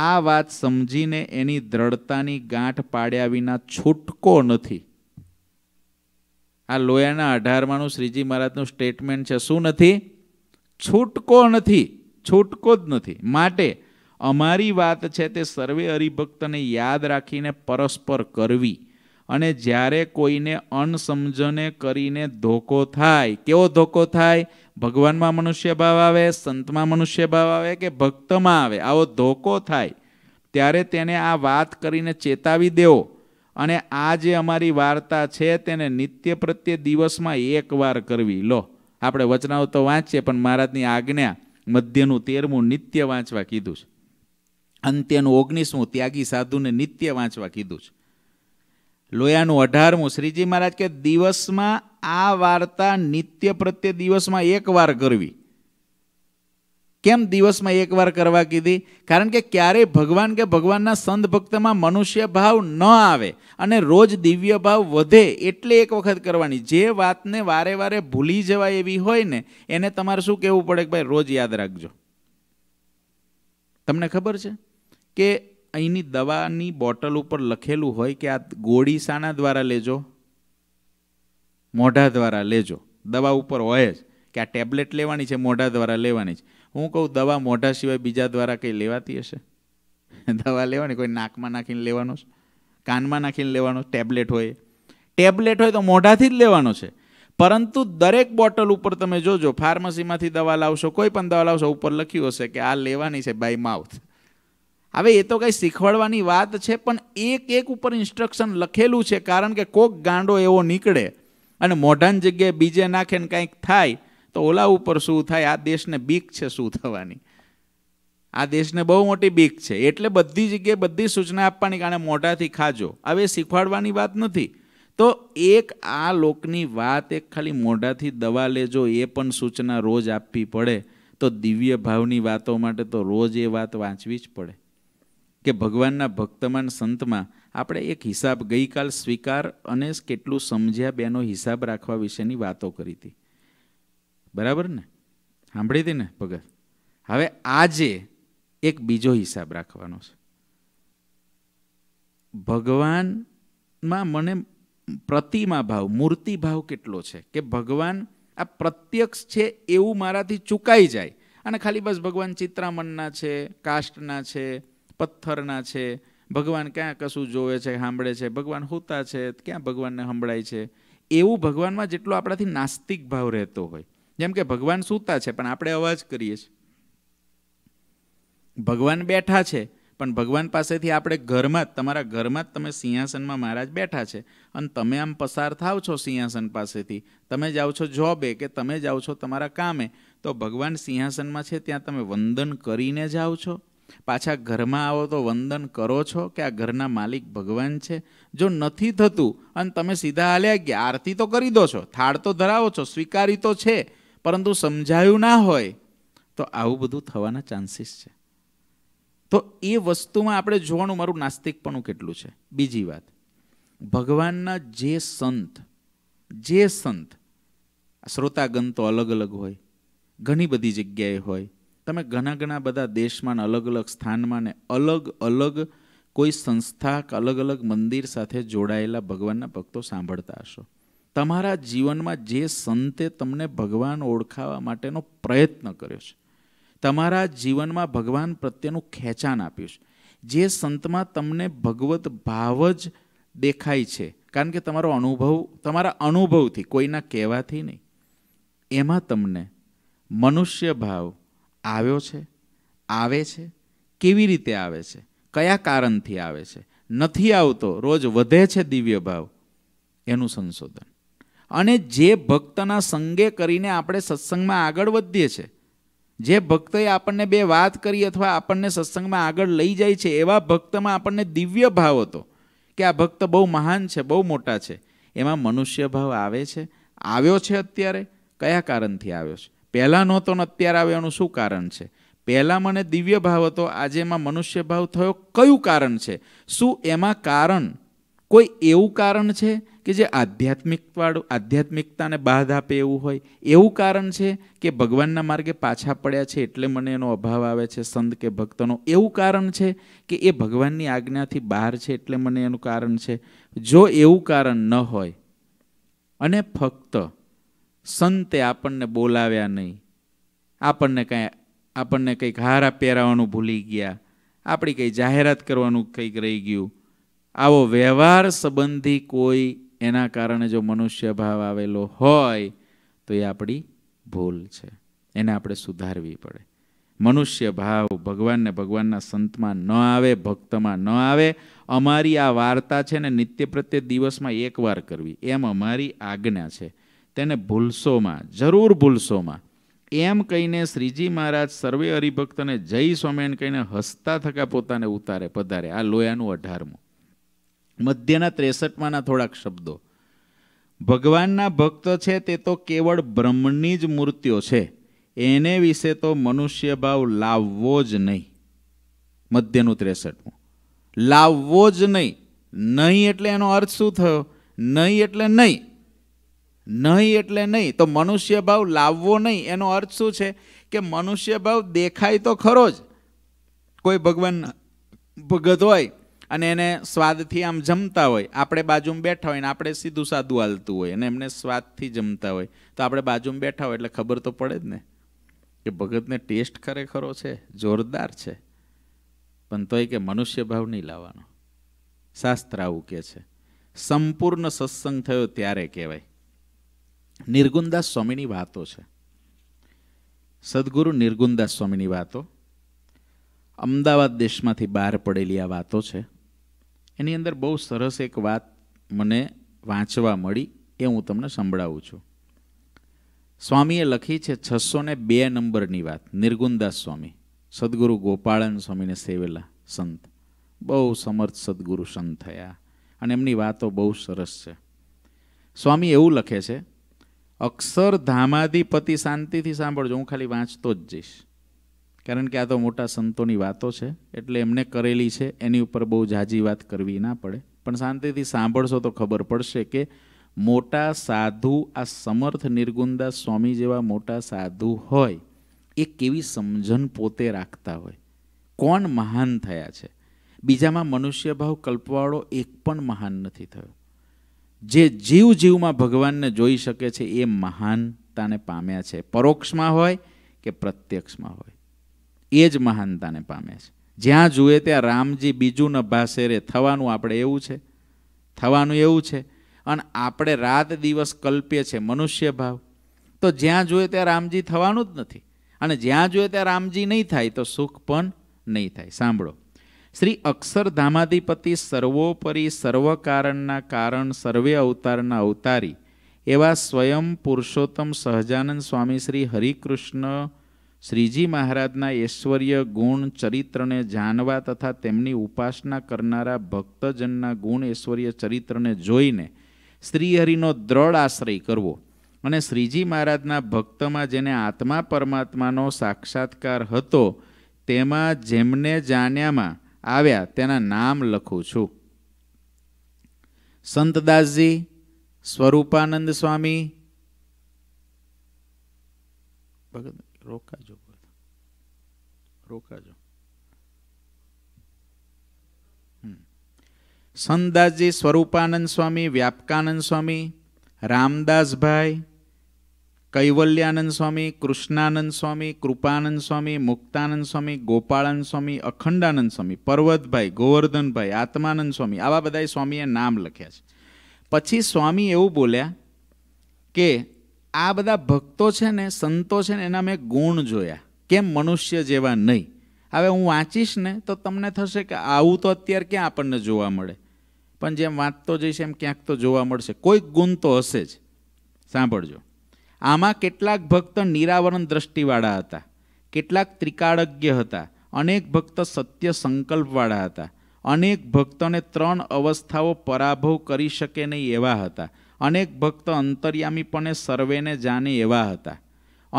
આ વાત સમજીને એની દ્રઢતાની ગાંઠ પાડ્યા વિના છૂટકો નથી આ લોયાના અઢારમાંનું શ્રીજી મહારાજનું સ્ટેટમેન્ટ છે શું નથી છૂટકો નથી છૂટકો જ નથી માટે અમારી વાત છે તે સર્વે હરિભક્તને યાદ રાખીને પરસ્પર કરવી અને જ્યારે કોઈને અનસમજને કરીને ધોકો થાય કેવો ધોકો થાય ભગવાનમાં મનુષ્ય ભાવ આવે સંતમાં મનુષ્ય ભાવ આવે કે ભક્તમાં આવે આવો ધોકો થાય ત્યારે તેને આ વાત કરીને ચેતાવી દેવો અને આ જે અમારી વાર્તા છે તેને નિત્ય પ્રત્યે દિવસમાં એકવાર કરવી લો આપણે વચનાઓ તો વાંચીએ પણ મહારાજની આજ્ઞા મધ્યનું તેરમું નિત્ય વાંચવા કીધું છે અંત્યનું ઓગણીસમું ત્યાગી સાધુને નિત્ય વાંચવા કીધું છે લોયાનું અઢારમું શ્રીજી મહારાજ કે દિવસમાં આ વાર્તા નિત્ય પ્રત્યે દિવસમાં એકવાર કરવી કેમ દિવસમાં એકવાર કરવા કીધી કારણ કે ક્યારેય ભગવાન કે ભગવાનના સંત ભક્તમાં મનુષ્ય ભાવ ન આવે અને રોજ દિવ્ય ભાવ વધે એટલે એક વખત કરવાની જે વાતને વારે વારે ભૂલી જવાય એવી હોય ને એને તમારે શું કહેવું પડે કે ભાઈ રોજ યાદ રાખજો તમને ખબર છે કે અહીંની દવાની બોટલ ઉપર લખેલું હોય કે આ ગોળી શાના દ્વારા લેજો મોઢા દ્વારા લેજો દવા ઉપર હોય જ કે આ ટેબ્લેટ લેવાની છે મોઢા દ્વારા લેવાની છે હું કહું દવા મોઢા સિવાય બીજા દ્વારા કંઈ લેવાતી હશે દવા લેવાની કોઈ નાકમાં નાખીને લેવાનો છે કાનમાં નાખીને લેવાનો ટેબ્લેટ હોય ટેબ્લેટ હોય તો મોઢાથી જ લેવાનો છે પરંતુ દરેક બોટલ ઉપર તમે જોજો ફાર્મસીમાંથી દવા લાવશો કોઈ પણ દવા લાવશો ઉપર લખ્યું હશે કે આ લેવાની છે બાય માઉથ હવે એ તો કંઈ શીખવાડવાની વાત છે પણ એક એક ઉપર ઇન્સ્ટ્રક્શન લખેલું છે કારણ કે કોક ગાંડો એવો નીકળે અને મોઢાની જગ્યાએ બીજે નાખે ને કાંઈક થાય તો ઓલા ઉપર શું થાય આ દેશને બીક છે શું થવાની આ દેશને બહુ મોટી બીક છે એટલે બધી જગ્યાએ બધી સૂચના આપવાની કારણે મોઢાથી ખાજો હવે શીખવાડવાની વાત નથી તો એક આ લોકની વાત એક ખાલી મોઢાથી દવા લેજો એ પણ સૂચના રોજ આપવી પડે તો દિવ્ય ભાવની વાતો માટે તો રોજ એ વાત વાંચવી જ પડે કે ભગવાનના ભક્તમાન સંતમાં આપણે એક હિસાબ ગઈકાલ સ્વીકાર અને કેટલું સમજ્યા બેનો હિસાબ રાખવા વિશેની વાતો કરી હતી બરાબર ને સાંભળી હતી ને ભગત હવે આજે એક બીજો હિસાબ રાખવાનો છે ભગવાનમાં મને પ્રતિમા ભાવ મૂર્તિ ભાવ કેટલો છે કે ભગવાન આ પ્રત્યક્ષ છે એવું મારાથી ચૂકાઈ જાય અને ખાલી બસ ભગવાન ચિત્રામણના છે કાષ્ટના છે પથ્થરના છે ભગવાન ક્યાં કશું જોવે છે સાંભળે છે ભગવાન હોતા છે ક્યાં ભગવાનને સંભળાય છે એવું ભગવાનમાં જેટલો આપણાથી નાસ્તિક ભાવ રહેતો હોય જેમ કે ભગવાન સૂતા છે પણ આપણે અવાજ કરીએ છીએ ભગવાન બેઠા છે પણ ભગવાન પાસેથી આપણે ઘરમાં જ તમારા ઘરમાં જ તમે સિંહાસનમાં મહારાજ બેઠા છે અને તમે આમ પસાર થાવ છો સિંહાસન પાસેથી તમે જાઓ છો જોબે કે તમે જાઓ છો તમારા કામે તો ભગવાન સિંહાસનમાં છે ત્યાં તમે વંદન કરીને જાઓ છો પાછા ઘરમાં આવો તો વંદન કરો છો કે આ ઘરના માલિક ભગવાન છે જો નથી થતું અને તમે સીધા હાલ્યા ગયા આરતી તો કરી દો છો થાળ તો ધરાવો છો સ્વીકારી તો છે પરંતુ સમજાયું ના હોય તો આવું બધું થવાના ચાન્સીસ છે તો એ વસ્તુમાં આપણે જોવાનું મારું નાસ્તિકપણું કેટલું છે બીજી વાત ભગવાનના જે સંત જે સંત શ્રોતાગણ તો અલગ અલગ હોય ઘણી બધી જગ્યાએ હોય તમે ઘણા ઘણા બધા દેશમાં અલગ અલગ સ્થાનમાં ને અલગ અલગ કોઈ સંસ્થા કે અલગ અલગ મંદિર સાથે જોડાયેલા ભગવાનના ભક્તો સાંભળતા હશો તમારા જીવનમાં જે સંતે તમને ભગવાન ઓળખાવા માટેનો પ્રયત્ન કર્યો છે તમારા જીવનમાં ભગવાન પ્રત્યેનું ખેંચાણ આપ્યું છે જે સંતમાં તમને ભગવત ભાવ જ દેખાય છે કારણ કે તમારો અનુભવ તમારા અનુભવથી કોઈના કહેવાથી નહીં એમાં તમને મનુષ્ય ભાવ આવ્યો છે આવે છે કેવી રીતે આવે છે કયા કારણથી આવે છે નથી આવતો રોજ વધે છે દિવ્ય ભાવ એનું સંશોધન અને જે ભક્તના સંગે કરીને આપણે સત્સંગમાં આગળ વધીએ છીએ જે ભક્તએ આપણને બે વાત કરી અથવા આપણને સત્સંગમાં આગળ લઈ જાય છે એવા ભક્તમાં આપણને દિવ્ય ભાવ હતો કે આ ભક્ત બહુ મહાન છે બહુ મોટા છે એમાં મનુષ્ય ભાવ આવે છે આવ્યો છે અત્યારે કયા કારણથી આવ્યો છે પહેલાં નહોતો ને અત્યારે આવે એનું શું કારણ છે પહેલાં મને દિવ્ય ભાવ હતો આજે એમાં મનુષ્ય ભાવ થયો કયું કારણ છે શું એમાં કારણ કોઈ એવું કારણ છે કે જે આધ્યાત્મિકવાળું આધ્યાત્મિકતાને બાધ આપે એવું હોય એવું કારણ છે કે ભગવાનના માર્ગે પાછા પડ્યા છે એટલે મને એનો અભાવ આવે છે સંત કે ભક્તનો એવું કારણ છે કે એ ભગવાનની આજ્ઞાથી બહાર છે એટલે મને એનું કારણ છે જો એવું કારણ ન હોય અને ફક્ત સંતે આપણને બોલાવ્યા નહીં આપણને કાંઈ આપણને કંઈક હારા પહેરાવાનું ભૂલી ગયા આપણી કંઈ જાહેરાત કરવાનું કંઈક રહી ગયું આવો વ્યવહાર સંબંધી કોઈ એના કારણે જો મનુષ્ય ભાવ આવેલો હોય તો એ આપણી ભૂલ છે એને આપણે સુધારવી પડે મનુષ્ય ભાવ ભગવાનને ભગવાનના સંતમાં ન આવે ભક્તમાં ન આવે અમારી આ વાર્તા છે ને નિત્ય પ્રત્યે દિવસમાં એકવાર કરવી એમ અમારી આજ્ઞા છે તેને ભૂલશોમાં જરૂર ભૂલશોમાં એમ કહીને શ્રીજી મહારાજ સર્વે હરિભક્તને જય સ્વામિનારાયણ કહીને હસતા થકા પોતાને ઉતારે પધારે આ લોયાનું અઢારમું મધ્યના ત્રેસઠમાંના થોડાક શબ્દો ભગવાનના ભક્ત છે તે તો કેવળ બ્રહ્મની જ મૂર્તિઓ છે એને વિશે તો મનુષ્ય ભાવ લાવવો જ નહીં મધ્યનું ત્રેસઠમું લાવવો જ નહીં નહીં એટલે એનો અર્થ શું થયો નહીં એટલે નહીં નહીં એટલે નહીં તો મનુષ્ય ભાવ લાવવો નહીં એનો અર્થ શું છે કે મનુષ્ય ભાવ દેખાય તો ખરો જ કોઈ ભગવાન ભગત હોય અને એને સ્વાદથી આમ જમતા હોય આપણે બાજુમાં બેઠા હોય ને આપણે સીધું સાદું હાલતું હોય અને એમને સ્વાદથી જમતા હોય તો આપણે બાજુમાં બેઠા હોય એટલે ખબર તો પડે જ ને કે ભગતને ટેસ્ટ ખરેખરો છે જોરદાર છે પણ તોય કે મનુષ્ય ભાવ નહીં લાવવાનો શાસ્ત્ર આવું કે છે સંપૂર્ણ સત્સંગ થયો ત્યારે કહેવાય નિર્ગુણદાસ સ્વામીની વાતો છે સદગુરુ નિર્ગુણદાસ સ્વામીની વાતો અમદાવાદ દેશમાંથી બહાર પડેલી આ વાતો છે એની અંદર બહુ સરસ એક વાત મને વાંચવા મળી એ હું તમને સંભળાવું છું સ્વામીએ લખી છે છસો ને બે નંબરની વાત નિર્ગુંદાસ સ્વામી સદગુરુ ગોપાળન સ્વામીને સેવેલા સંત બહુ સમર્થ સદગુરુ સંત થયા અને એમની વાતો બહુ સરસ છે સ્વામી એવું લખે છે અક્ષરધામાધિપતિ શાંતિથી સાંભળજો હું ખાલી વાંચતો જ જઈશ કારણ કે આ તો મોટા સંતોની વાતો છે એટલે એમને કરેલી છે એની ઉપર બહુ જાજી વાત કરવી ના પડે પણ શાંતિથી સાંભળશો તો ખબર પડશે કે મોટા સાધુ આ સમર્થ નિર્ગુણદાસ સ્વામી જેવા મોટા સાધુ હોય એ કેવી સમજણ પોતે રાખતા હોય કોણ મહાન થયા છે બીજામાં મનુષ્યભાવ કલ્પવાળો એક પણ મહાન નથી થયો જે જીવ જીવમાં ભગવાનને જોઈ શકે છે એ મહાનતાને પામ્યા છે પરોક્ષમાં હોય કે પ્રત્યક્ષમાં હોય એ જ મહાનતાને પામ્યા છે જ્યાં જુએ ત્યાં રામજી બીજું ન ભાષે રે થવાનું આપણે એવું છે થવાનું એવું છે અને આપણે રાત દિવસ કલ્પીએ છીએ મનુષ્ય ભાવ તો જ્યાં જોઈએ ત્યાં રામજી થવાનું જ નથી અને જ્યાં જોઈએ ત્યાં રામજી નહીં થાય તો સુખ પણ નહીં થાય સાંભળો શ્રી અક્ષરધામાધિપતિ સર્વોપરી સર્વકારણના કારણ સર્વે અવતારના અવતારી એવા સ્વયં પુરુષોત્તમ સહજાનંદ સ્વામી શ્રી હરિકૃષ્ણ શ્રીજી મહારાજના ઐશ્વર્ય ગુણ ચરિત્રને જાણવા તથા તેમની ઉપાસના કરનારા ભક્તજનના ગુણ ઐશ્વર્ય ચરિત્રને જોઈને શ્રીહરિનો દ્રઢ આશ્રય કરવો અને શ્રીજી મહારાજના ભક્તમાં જેને આત્મા પરમાત્માનો સાક્ષાત્કાર હતો તેમાં જેમને જાણ્યામાં આવ્યા તેના નામ લખું છું સંતદાસજી સ્વરૂપાનંદ સ્વામી રોકાજો રોકાજો સંતદાસજી સ્વરૂપાનંદ સ્વામી વ્યાપકાનંદ સ્વામી રામદાસભાઈ કૈવલ્યાનંદ સ્વામી કૃષ્ણાનંદ સ્વામી કૃપાનંદ સ્વામી મુક્તાનંદ સ્વામી ગોપાળાનંદ સ્વામી અખંડાનંદ સ્વામી પર્વતભાઈ ગોવર્ધનભાઈ આત્માનંદ સ્વામી આવા બધા સ્વામીએ નામ લખ્યા છે પછી સ્વામી એવું બોલ્યા કે આ બધા ભક્તો છે ને સંતો છે ને એના મેં ગુણ જોયા કેમ મનુષ્ય જેવા નહીં હવે હું વાંચીશ ને તો તમને થશે કે આવું તો અત્યારે ક્યાં આપણને જોવા મળે પણ જેમ વાંચતો જઈશ એમ ક્યાંક તો જોવા મળશે કોઈક ગુણ તો હશે જ સાંભળજો આમાં કેટલાક ભક્ત નિરાવરણ દ્રષ્ટિવાળા હતા કેટલાક ત્રિકાળજ્ઞ હતા અનેક ભક્ત સત્ય સંકલ્પવાળા હતા અનેક ભક્તોને ત્રણ અવસ્થાઓ પરાભવ કરી શકે નહીં એવા હતા અનેક ભક્ત અંતર્યામીપણે સર્વેને જાણે એવા હતા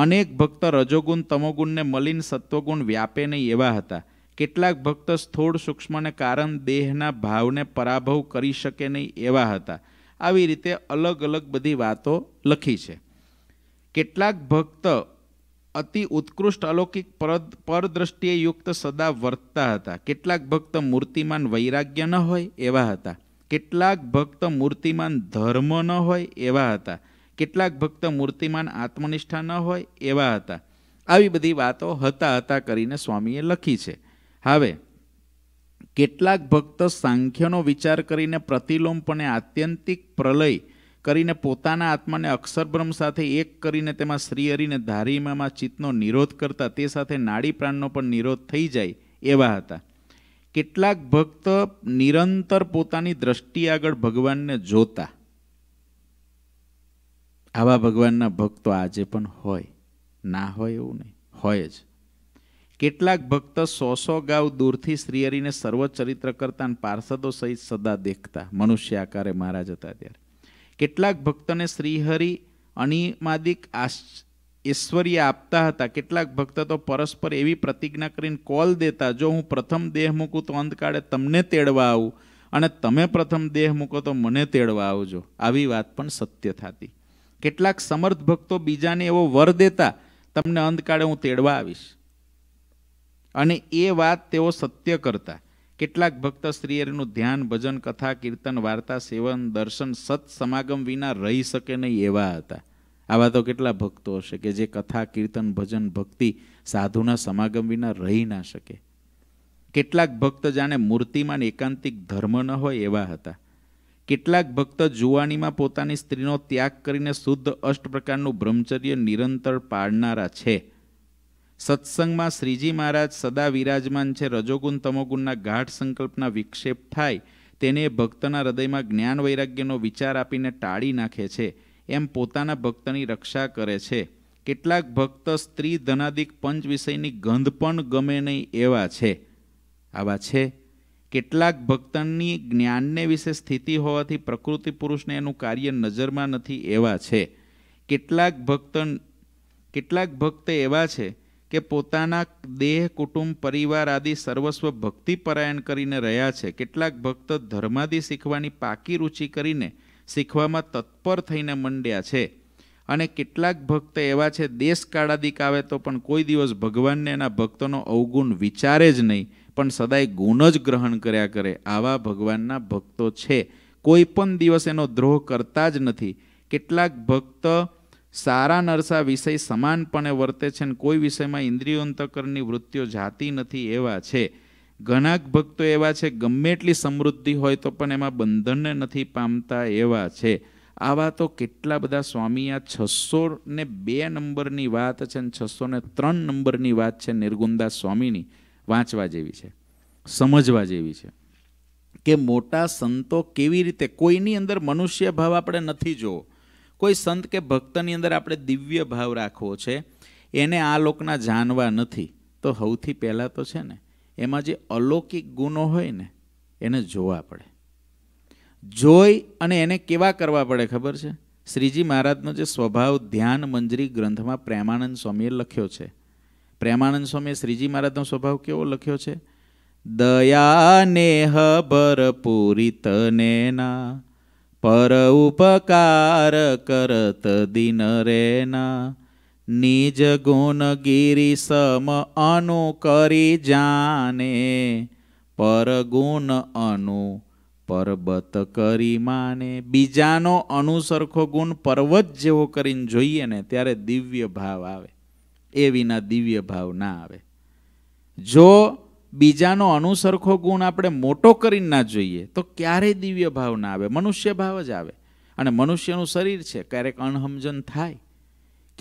અનેક ભક્ત રજોગુણ તમોગુણને મલિન સત્વગુણ વ્યાપે નહીં એવા હતા કેટલાક ભક્ત સ્થૂળ સૂક્ષ્મને કારણ દેહના ભાવને પરાભવ કરી શકે નહીં એવા હતા આવી રીતે અલગ અલગ બધી વાતો લખી છે કેટલાક ભક્ત અતિ ઉત્કૃષ્ટ અલૌકિક પરદ્રષ્ટિએ યુક્ત સદા વર્તતા હતા કેટલાક ભક્ત મૂર્તિમાન વૈરાગ્ય ન હોય એવા હતા કેટલાક ભક્ત મૂર્તિમાન ધર્મ ન હોય એવા હતા કેટલાક ભક્ત મૂર્તિમાન આત્મનિષ્ઠા ન હોય એવા હતા આવી બધી વાતો હતા હતા કરીને સ્વામીએ લખી છે હવે કેટલાક ભક્ત સાંખ્યનો વિચાર કરીને પ્રતિલોમપણે આત્યંતિક પ્રલય કરીને પોતાના આત્માને અક્ષરબ્રહ્મ સાથે એક કરીને તેમાં શ્રીહરિને ધારીમામાં ચિત્તનો નિરોધ કરતા તે સાથે નાડી પ્રાણનો પણ નિરોધ થઈ જાય એવા હતા કેટલાક ભક્ત નિરંતર પોતાની દ્રષ્ટિ આગળ ભગવાનને જોતા આવા ભગવાનના ભક્તો આજે પણ હોય ના હોય એવું નહીં હોય જ કેટલાક ભક્ત સો સો ગાઉ દૂરથી શ્રીહરિને સર્વચરિત્ર કરતા અને પાર્ષદો સહિત સદા દેખતા મનુષ્ય આકારે મહારાજ હતા ત્યારે કેટલાક ભક્તને શ્રીહરિ અનિમાદિક ઐશ્વર્ય આપતા હતા કેટલાક ભક્ત તો પરસ્પર એવી પ્રતિજ્ઞા કરીને કોલ દેતા જો હું પ્રથમ દેહ મૂકું તો અંતકાળે તમને તેડવા આવું અને તમે પ્રથમ દેહ મૂકો તો મને તેડવા આવજો આવી વાત પણ સત્ય થતી કેટલાક સમર્થ ભક્તો બીજાને એવો વર દેતા તમને અંતકાળે હું તેડવા આવીશ અને એ વાત તેઓ સત્ય કરતા કેટલાક ભક્ત સ્ત્રીઓનું ધ્યાન ભજન કથા કીર્તન વાર્તા સેવન દર્શન સત સમાગમ વિના રહી શકે નહીં એવા હતા આવા તો કેટલા ભક્તો હશે કે જે કથા કીર્તન ભજન ભક્તિ સાધુના સમાગમ વિના રહી ના શકે કેટલાક ભક્ત જાણે મૂર્તિમાન એકાંતિક ધર્મ ન હોય એવા હતા કેટલાક ભક્ત જુવાનીમાં પોતાની સ્ત્રીનો ત્યાગ કરીને શુદ્ધ અષ્ટ પ્રકારનું બ્રહ્મચર્ય નિરંતર પાળનારા છે સત્સંગમાં શ્રીજી મહારાજ સદા વિરાજમાન છે રજોગુણ તમોગુણના ગાઢ સંકલ્પના વિક્ષેપ થાય તેને ભક્તના હૃદયમાં જ્ઞાન વૈરાગ્યનો વિચાર આપીને ટાળી નાખે છે એમ પોતાના ભક્તની રક્ષા કરે છે કેટલાક ભક્ત સ્ત્રી ધનાદિક પંચ વિષયની ગંધ પણ ગમે નહીં એવા છે આવા છે કેટલાક ભક્તની જ્ઞાનને વિશે સ્થિતિ હોવાથી પ્રકૃતિ પુરુષને એનું કાર્ય નજરમાં નથી એવા છે કેટલાક ભક્ત કેટલાક ભક્ત એવા છે કે પોતાના દેહ કુટુંબ પરિવાર આદિ સર્વસ્વ ભક્તિ પરાયણ કરીને રહ્યા છે કેટલાક ભક્ત ધર્માદિ શીખવાની પાકી રુચિ કરીને શીખવામાં તત્પર થઈને મંડ્યા છે અને કેટલાક ભક્ત એવા છે દેશ કાળાદિક આવે તો પણ કોઈ દિવસ ભગવાનને એના ભક્તોનો અવગુણ વિચારે જ નહીં પણ સદાય ગુણ જ ગ્રહણ કર્યા કરે આવા ભગવાનના ભક્તો છે કોઈ પણ દિવસ એનો દ્રોહ કરતા જ નથી કેટલાક ભક્ત સારા નરસા વિષય સમાનપણે વર્તે છે અને કોઈ વિષયમાં ઇન્દ્રિયોંતકરની વૃત્તિઓ જાતી નથી એવા છે ઘણા ભક્તો એવા છે ગમે એટલી સમૃદ્ધિ હોય તો પણ એમાં બંધનને નથી પામતા એવા છે આવા તો કેટલા બધા સ્વામી આ છસો ને બે નંબરની વાત છે અને છસો ને ત્રણ નંબરની વાત છે નિર્ગુંદા સ્વામીની વાંચવા જેવી છે સમજવા જેવી છે કે મોટા સંતો કેવી રીતે કોઈની અંદર મનુષ્ય ભાવ આપણે નથી જોવો કોઈ સંત કે ભક્તની અંદર આપણે દિવ્ય ભાવ રાખવો છે એને આ લોકના જાણવા નથી તો સૌથી પહેલાં તો છે ને એમાં જે અલૌકિક ગુનો હોય ને એને જોવા પડે જોઈ અને એને કેવા કરવા પડે ખબર છે શ્રીજી મહારાજનો જે સ્વભાવ ધ્યાન મંજરી ગ્રંથમાં પ્રેમાનંદ સ્વામીએ લખ્યો છે પ્રેમાનંદ સ્વામીએ શ્રીજી મહારાજનો સ્વભાવ કેવો લખ્યો છે દયાને હબર પૂરી તને પર ઉપકાર કરત દિન રેના નિજ ગુણ ગીરી સમ અનુ કરી જાને પર ગુણ અનુ પર્વત કરી માને બીજાનો અનુસરખો ગુણ પર્વત જેવો કરીને જોઈએ ને ત્યારે દિવ્ય ભાવ આવે એ વિના દિવ્ય ભાવ ના આવે જો બીજાનો અનુસરખો ગુણ આપણે મોટો કરીને ના જોઈએ તો ક્યારેય દિવ્ય ભાવ ના આવે મનુષ્ય ભાવ જ આવે અને મનુષ્યનું શરીર છે ક્યારેક અણહમજન થાય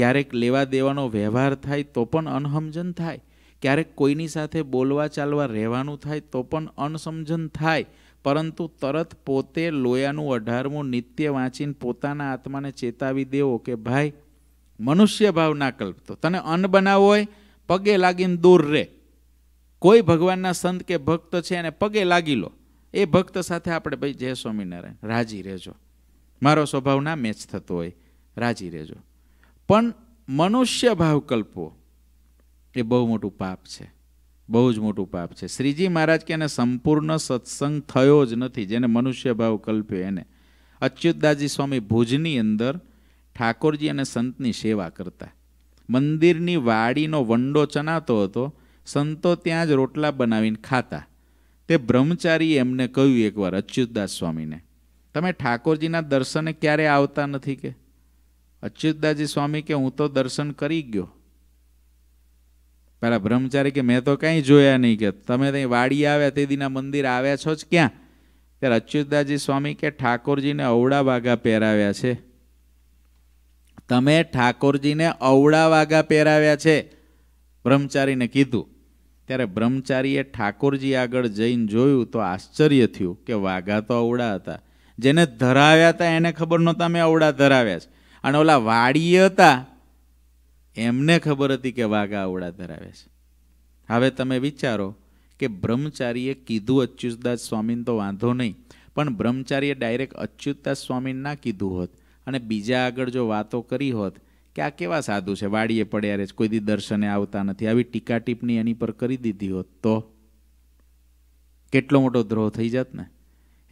ક્યારેક લેવા દેવાનો વ્યવહાર થાય તો પણ અનહમજન થાય ક્યારેક કોઈની સાથે બોલવા ચાલવા રહેવાનું થાય તો પણ અનસમજન થાય પરંતુ તરત પોતે લોયાનું અઢારમું નિત્ય વાંચીને પોતાના આત્માને ચેતાવી દેવો કે ભાઈ મનુષ્ય ભાવ ના કલ્પતો તને અન્ન બનાવો હોય પગે લાગીને દૂર રહે કોઈ ભગવાનના સંત કે ભક્ત છે એને પગે લાગી લો એ ભક્ત સાથે આપણે ભાઈ જય સ્વામિનારાયણ રાજી રહેજો મારો સ્વભાવ ના મેચ થતો હોય રાજી રહેજો પણ મનુષ્ય ભાવ કલ્પો એ બહુ મોટું પાપ છે બહુ જ મોટું પાપ છે શ્રીજી મહારાજ કે એને સંપૂર્ણ સત્સંગ થયો જ નથી જેને મનુષ્ય ભાવ કલ્પ્યો એને અચ્યુતદાસજી સ્વામી ભુજની અંદર ઠાકોરજી અને સંતની સેવા કરતા મંદિરની વાડીનો વંડો ચનાતો હતો સંતો ત્યાં જ રોટલા બનાવીને ખાતા તે બ્રહ્મચારીએ એમને કહ્યું એકવાર અચ્યુતદાસ સ્વામીને તમે ઠાકોરજીના દર્શને ક્યારે આવતા નથી કે અચ્યુતદાસજી સ્વામી કે હું તો દર્શન કરી ગયો પેલા બ્રહ્મચારી કે મેં તો કાંઈ જોયા નહીં કે તમે ત્યાં વાડી આવ્યા તે દીના મંદિર આવ્યા છો જ ક્યાં ત્યારે અચ્યુતદાસજી સ્વામી કે ઠાકોરજીને અવડા વાઘા પહેરાવ્યા છે તમે ઠાકોરજીને અવડા વાઘા પહેરાવ્યા છે બ્રહ્મચારીને કીધું ત્યારે બ્રહ્મચારીએ ઠાકોરજી આગળ જઈને જોયું તો આશ્ચર્ય થયું કે વાઘા તો અવડા હતા જેને ધરાવ્યા હતા એને ખબર નહોતા મેં અવળા ધરાવ્યા છે અને ઓલા વાડીએ હતા એમને ખબર હતી કે વાઘા અવડા ધરાવ્યા છે હવે તમે વિચારો કે બ્રહ્મચારીએ કીધું અચ્યુતદાસ સ્વામીને તો વાંધો નહીં પણ બ્રહ્મચારીએ ડાયરેક્ટ અચ્યુતદાસ સ્વામીને ના કીધું હોત અને બીજા આગળ જો વાતો કરી હોત કે આ કેવા સાધુ છે વાડીએ પડ્યા રહે છે કોઈ દી દર્શને આવતા નથી આવી ટીકા ટીપની એની પર કરી દીધી હોત તો કેટલો મોટો દ્રોહ થઈ જાત ને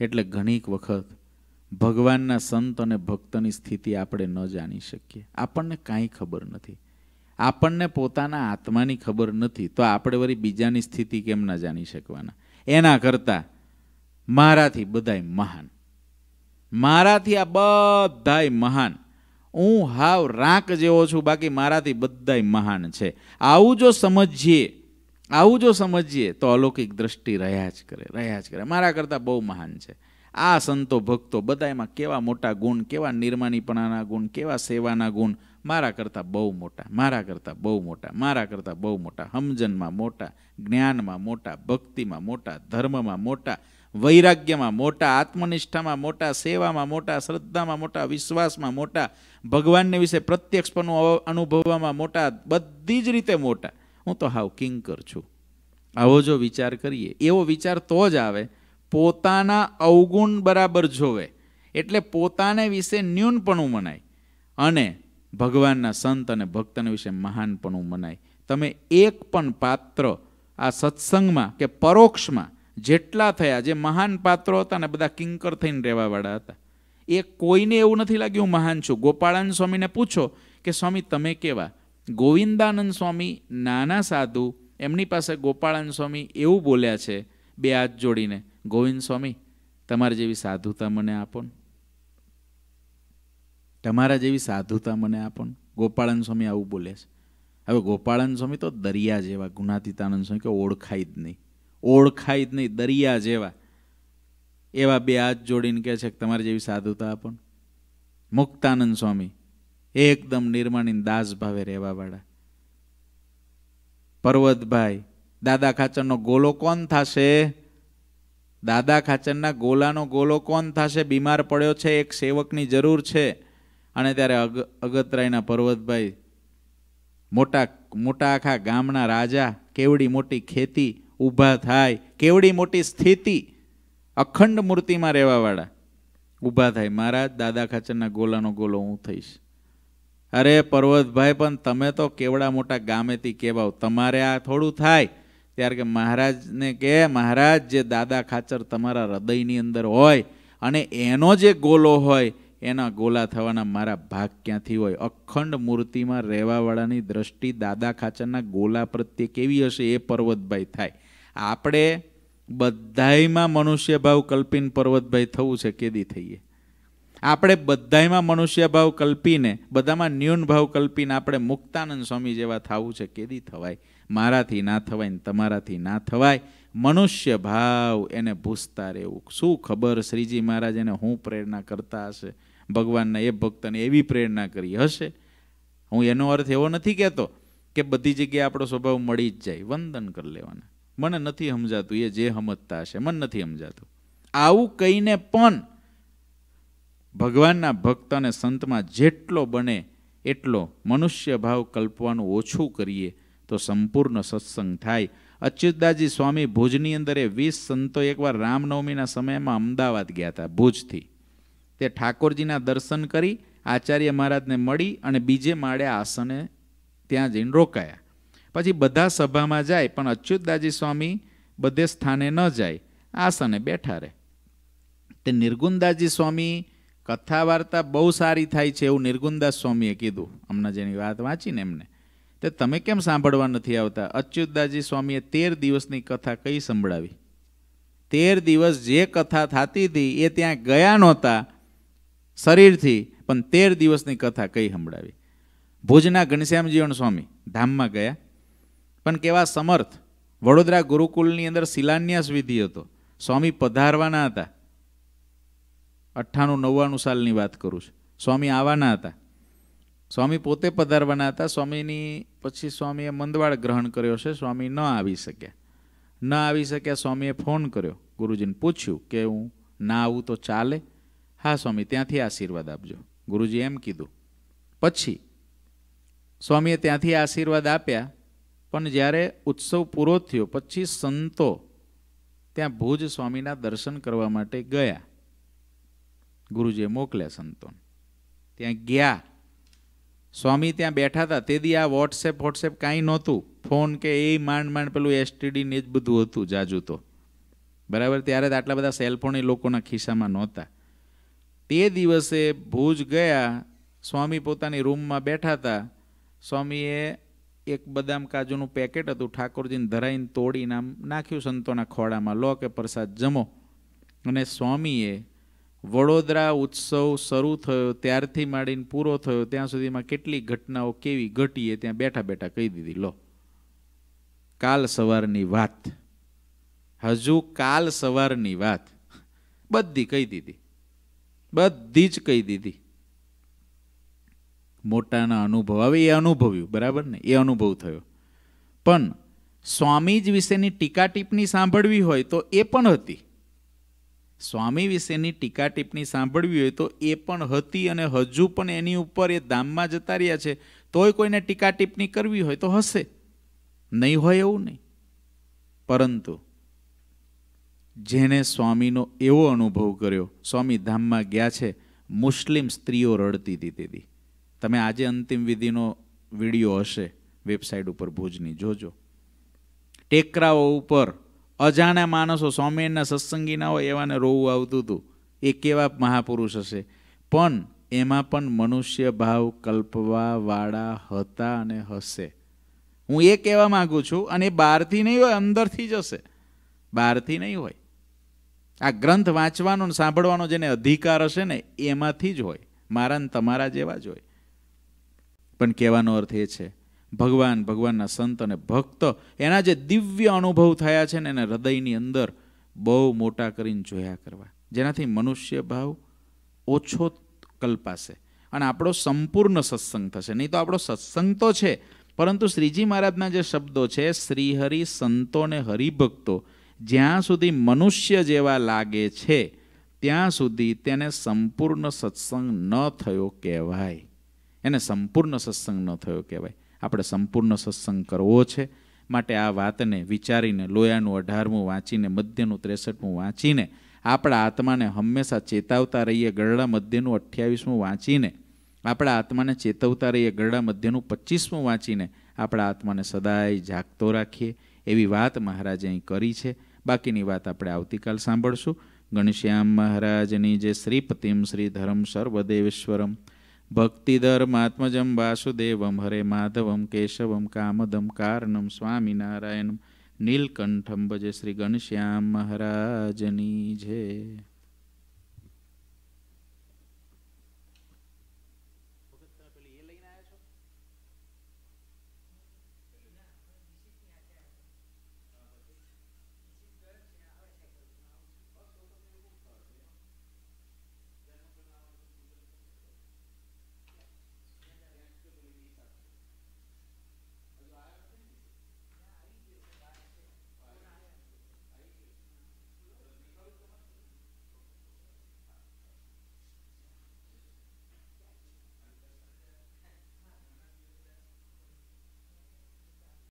એટલે ઘણીક વખત ભગવાનના સંત અને ભક્તની સ્થિતિ આપણે ન જાણી શકીએ આપણને કાંઈ ખબર નથી આપણને પોતાના આત્માની ખબર નથી તો આપણે વળી બીજાની સ્થિતિ કેમ ના જાણી શકવાના એના કરતાં મારાથી બધાય મહાન મારાથી આ બધાય મહાન હું હાવ રાંક જેવો છું બાકી મારાથી બધાય મહાન છે આવું જો સમજીએ આવું જો સમજીએ તો અલૌકિક દ્રષ્ટિ રહ્યા જ કરે રહ્યા જ કરે મારા કરતાં બહુ મહાન છે આ સંતો ભક્તો બધા એમાં કેવા મોટા ગુણ કેવા નિર્માનીપણાના ગુણ કેવા સેવાના ગુણ મારા કરતાં બહુ મોટા મારા કરતાં બહુ મોટા મારા કરતાં બહુ મોટા હમજનમાં મોટા જ્ઞાનમાં મોટા ભક્તિમાં મોટા ધર્મમાં મોટા વૈરાગ્યમાં મોટા આત્મનિષ્ઠામાં મોટા સેવામાં મોટા શ્રદ્ધામાં મોટા વિશ્વાસમાં મોટા ભગવાનને વિશે પ્રત્યક્ષપણું અનુભવવામાં મોટા બધી જ રીતે મોટા હું તો હાવ કિંકર છું આવો જો વિચાર કરીએ એવો વિચાર તો જ આવે પોતાના અવગુણ બરાબર જોવે એટલે પોતાને વિશે ન્યૂનપણું મનાય અને ભગવાનના સંત અને ભક્તને વિશે મહાનપણું મનાય તમે એક પણ પાત્ર આ સત્સંગમાં કે પરોક્ષમાં જેટલા થયા જે મહાન પાત્રો હતા ને બધા કિંકર થઈને રહેવાવાળા હતા એ કોઈને એવું નથી લાગ્યું હું મહાન છું ગોપાળાનંદ સ્વામીને પૂછો કે સ્વામી તમે કેવા ગોવિંદાનંદ સ્વામી નાના સાધુ એમની પાસે ગોપાળાનંદ સ્વામી એવું બોલ્યા છે બે હાથ જોડીને ગોવિંદ સ્વામી તમારા જેવી સાધુતા મને આપો ને તમારા જેવી સાધુતા મને આપો ને ગોપાળાનંદ સ્વામી આવું બોલે છે હવે ગોપાળાનંદ સ્વામી તો દરિયા જેવા ગુણાતીતાનંદ સ્વામી કે ઓળખાય જ નહીં ઓળખાય જ નહીં દરિયા જેવા એવા બે હાથ જોડીને કહે છે કે તમારી જેવી સાધુતા પણ મુક્તાનંદ સ્વામી એકદમ નિર્માણી દાસ ભાવે રહેવાવાળા પર્વતભાઈ દાદા ખાચરનો ગોલો કોણ થશે દાદા ખાચરના ગોલાનો ગોલો કોણ થશે બીમાર પડ્યો છે એક સેવકની જરૂર છે અને ત્યારે અગતરાયના પર્વતભાઈ મોટા મોટા આખા ગામના રાજા કેવડી મોટી ખેતી ઊભા થાય કેવડી મોટી સ્થિતિ અખંડ મૂર્તિમાં રહેવાવાળા ઊભા થાય મહારાજ દાદા ખાચરના ગોલાનો ગોલો હું થઈશ અરે પર્વતભાઈ પણ તમે તો કેવડા મોટા ગામેથી કહેવાઓ તમારે આ થોડું થાય ત્યારે કે મહારાજને કે મહારાજ જે દાદા ખાચર તમારા હૃદયની અંદર હોય અને એનો જે ગોલો હોય એના ગોલા થવાના મારા ભાગ ક્યાંથી હોય અખંડ મૂર્તિમાં રહેવાવાળાની દ્રષ્ટિ દાદા ખાચરના ગોલા પ્રત્યે કેવી હશે એ પર્વતભાઈ થાય આપણે બધાયમાં મનુષ્ય ભાવ કલ્પીન પર્વતભાઈ થવું છે કેદી થઈએ આપણે બધાયમાં મનુષ્ય ભાવ કલ્પીને બધામાં ન્યૂન ભાવ કલ્પીને આપણે મુક્તાનંદ સ્વામી જેવા થવું છે કેદી થવાય મારાથી ના થવાય ને તમારાથી ના થવાય મનુષ્ય ભાવ એને ભૂસતા રહેવું શું ખબર શ્રીજી મહારાજ એને હું પ્રેરણા કરતા હશે ભગવાનના એ ભક્તને એવી પ્રેરણા કરી હશે હું એનો અર્થ એવો નથી કહેતો કે બધી જગ્યાએ આપણો સ્વભાવ મળી જ જાય વંદન કરી લેવાના મને નથી સમજાતું એ જે સમજતા હશે મને નથી સમજાતું આવું કહીને પણ ભગવાનના ભક્ત અને સંતમાં જેટલો બને એટલો મનુષ્ય ભાવ કલ્પવાનું ઓછું કરીએ તો સંપૂર્ણ સત્સંગ થાય અચ્યુતદાસજી સ્વામી ભુજની અંદર એ વીસ સંતો એકવાર રામનવમીના સમયમાં અમદાવાદ ગયા હતા ભુજથી તે ઠાકોરજીના દર્શન કરી આચાર્ય મહારાજને મળી અને બીજે માળે આસને ત્યાં જઈને રોકાયા પછી બધા સભામાં જાય પણ અચ્યુતદાજી સ્વામી બધે સ્થાને ન જાય આસને બેઠા રહે તે નિર્ગુંદાજી સ્વામી કથા વાર્તા બહુ સારી થાય છે એવું નિર્ગુંદાસ સ્વામીએ કીધું હમણાં જેની વાત વાંચીને એમને તે તમે કેમ સાંભળવા નથી આવતા અચ્યુતદાજી સ્વામીએ તેર દિવસની કથા કઈ સંભળાવી તેર દિવસ જે કથા થતી હતી એ ત્યાં ગયા નહોતા શરીરથી પણ તેર દિવસની કથા કઈ સંભળાવી ભુજના ઘનશ્યામજીવન સ્વામી ધામમાં ગયા પણ કેવા સમર્થ વડોદરા ગુરુકુલની અંદર શિલાન્યાસ વિધિ હતો સ્વામી પધારવાના હતા અઠ્ઠાણું નવ્વાણું સાલની વાત કરું છું સ્વામી આવવાના હતા સ્વામી પોતે પધારવાના હતા સ્વામીની પછી સ્વામીએ મંદવાળ ગ્રહણ કર્યો છે સ્વામી ન આવી શક્યા ન આવી શક્યા સ્વામીએ ફોન કર્યો ગુરુજીને પૂછ્યું કે હું ના આવું તો ચાલે હા સ્વામી ત્યાંથી આશીર્વાદ આપજો ગુરુજી એમ કીધું પછી સ્વામીએ ત્યાંથી આશીર્વાદ આપ્યા પણ જ્યારે ઉત્સવ પૂરો થયો પછી સંતો ત્યાં ભુજ સ્વામીના દર્શન કરવા માટે ગયા ગુરુજીએ મોકલ્યા સંતોને ત્યાં ગયા સ્વામી ત્યાં બેઠા હતા તે દી આ વોટ્સએપ વોટ્સએપ કાંઈ નહોતું ફોન કે એ માંડ માંડ પેલું એસટીડી ને જ બધું હતું જાજુ તો બરાબર ત્યારે તો આટલા બધા સેલફોન એ લોકોના ખિસ્સામાં નહોતા તે દિવસે ભુજ ગયા સ્વામી પોતાની રૂમમાં બેઠા હતા સ્વામીએ એક બદામ કાજુનું પેકેટ હતું ઠાકોરજીને ધરાઈને તોડીને આમ નાખ્યું સંતોના ખોડામાં લો કે પ્રસાદ જમો અને સ્વામીએ વડોદરા ઉત્સવ શરૂ થયો ત્યારથી માંડીને પૂરો થયો ત્યાં સુધીમાં કેટલી ઘટનાઓ કેવી ઘટી એ ત્યાં બેઠા બેઠા કહી દીધી લો કાલ સવારની વાત હજુ કાલ સવારની વાત બધી કહી દીધી બધી જ કહી દીધી મોટાના અનુભવ હવે એ અનુભવ્યું બરાબર ને એ અનુભવ થયો પણ સ્વામીજ વિશેની ટીકા ટિપ્પણી સાંભળવી હોય તો એ પણ હતી સ્વામી વિશેની ટીકા ટિપ્પણી સાંભળવી હોય તો એ પણ હતી અને હજુ પણ એની ઉપર એ ધામમાં જતા રહ્યા છે તોય કોઈને ટીકા ટિપ્પણી કરવી હોય તો હશે નહીં હોય એવું નહીં પરંતુ જેને સ્વામીનો એવો અનુભવ કર્યો સ્વામી ધામમાં ગયા છે મુસ્લિમ સ્ત્રીઓ રડતી હતી તેથી તમે આજે અંતિમ વિધિનો વિડીયો હશે વેબસાઇટ ઉપર ભુજની જોજો ટેકરાઓ ઉપર અજાણ્યા માણસો સ્વામિનારાયણના સત્સંગીના હોય એવાને રોવું આવતું હતું એ કેવા મહાપુરુષ હશે પણ એમાં પણ મનુષ્ય ભાવ કલ્પવાવાળા હતા અને હશે હું એ કહેવા માગું છું અને એ બહારથી નહીં હોય અંદરથી જ હશે બહારથી નહીં હોય આ ગ્રંથ વાંચવાનો સાંભળવાનો જેને અધિકાર હશે ને એમાંથી જ હોય મારા તમારા જેવા જ હોય પણ કહેવાનો અર્થ એ છે ભગવાન ભગવાનના સંત અને ભક્ત એના જે દિવ્ય અનુભવ થયા છે ને એને હૃદયની અંદર બહુ મોટા કરીને જોયા કરવા જેનાથી મનુષ્ય ભાવ ઓછો કલ્પાશે અને આપણો સંપૂર્ણ સત્સંગ થશે નહીં તો આપણો સત્સંગ તો છે પરંતુ શ્રીજી મહારાજના જે શબ્દો છે શ્રીહરિ સંતો ને હરિભક્તો જ્યાં સુધી મનુષ્ય જેવા લાગે છે ત્યાં સુધી તેને સંપૂર્ણ સત્સંગ ન થયો કહેવાય એને સંપૂર્ણ સત્સંગ ન થયો કહેવાય આપણે સંપૂર્ણ સત્સંગ કરવો છે માટે આ વાતને વિચારીને લોયાનું અઢારમું વાંચીને મધ્યનું ત્રેસઠમું વાંચીને આપણા આત્માને હંમેશા ચેતાવતા રહીએ ગરડા મધ્યનું અઠ્યાવીસમું વાંચીને આપણા આત્માને ચેતવતા રહીએ ગરડા મધ્યનું પચીસમું વાંચીને આપણા આત્માને સદાય જાગતો રાખીએ એવી વાત મહારાજે અહીં કરી છે બાકીની વાત આપણે આવતીકાલ સાંભળશું ગણશ્યામ મહારાજની જે શ્રીપતિમ શ્રી ધરમ સર્વદેવેશ્વરમ ભક્તિધર્માત્મજમ વાસુદેવમ હરે માધવમ કેશવમ કામદમ કારણમ સ્વામિનારાયણમ નીલકંઠમ ભજે શ્રી ગણશ્યામ મહારાજની જય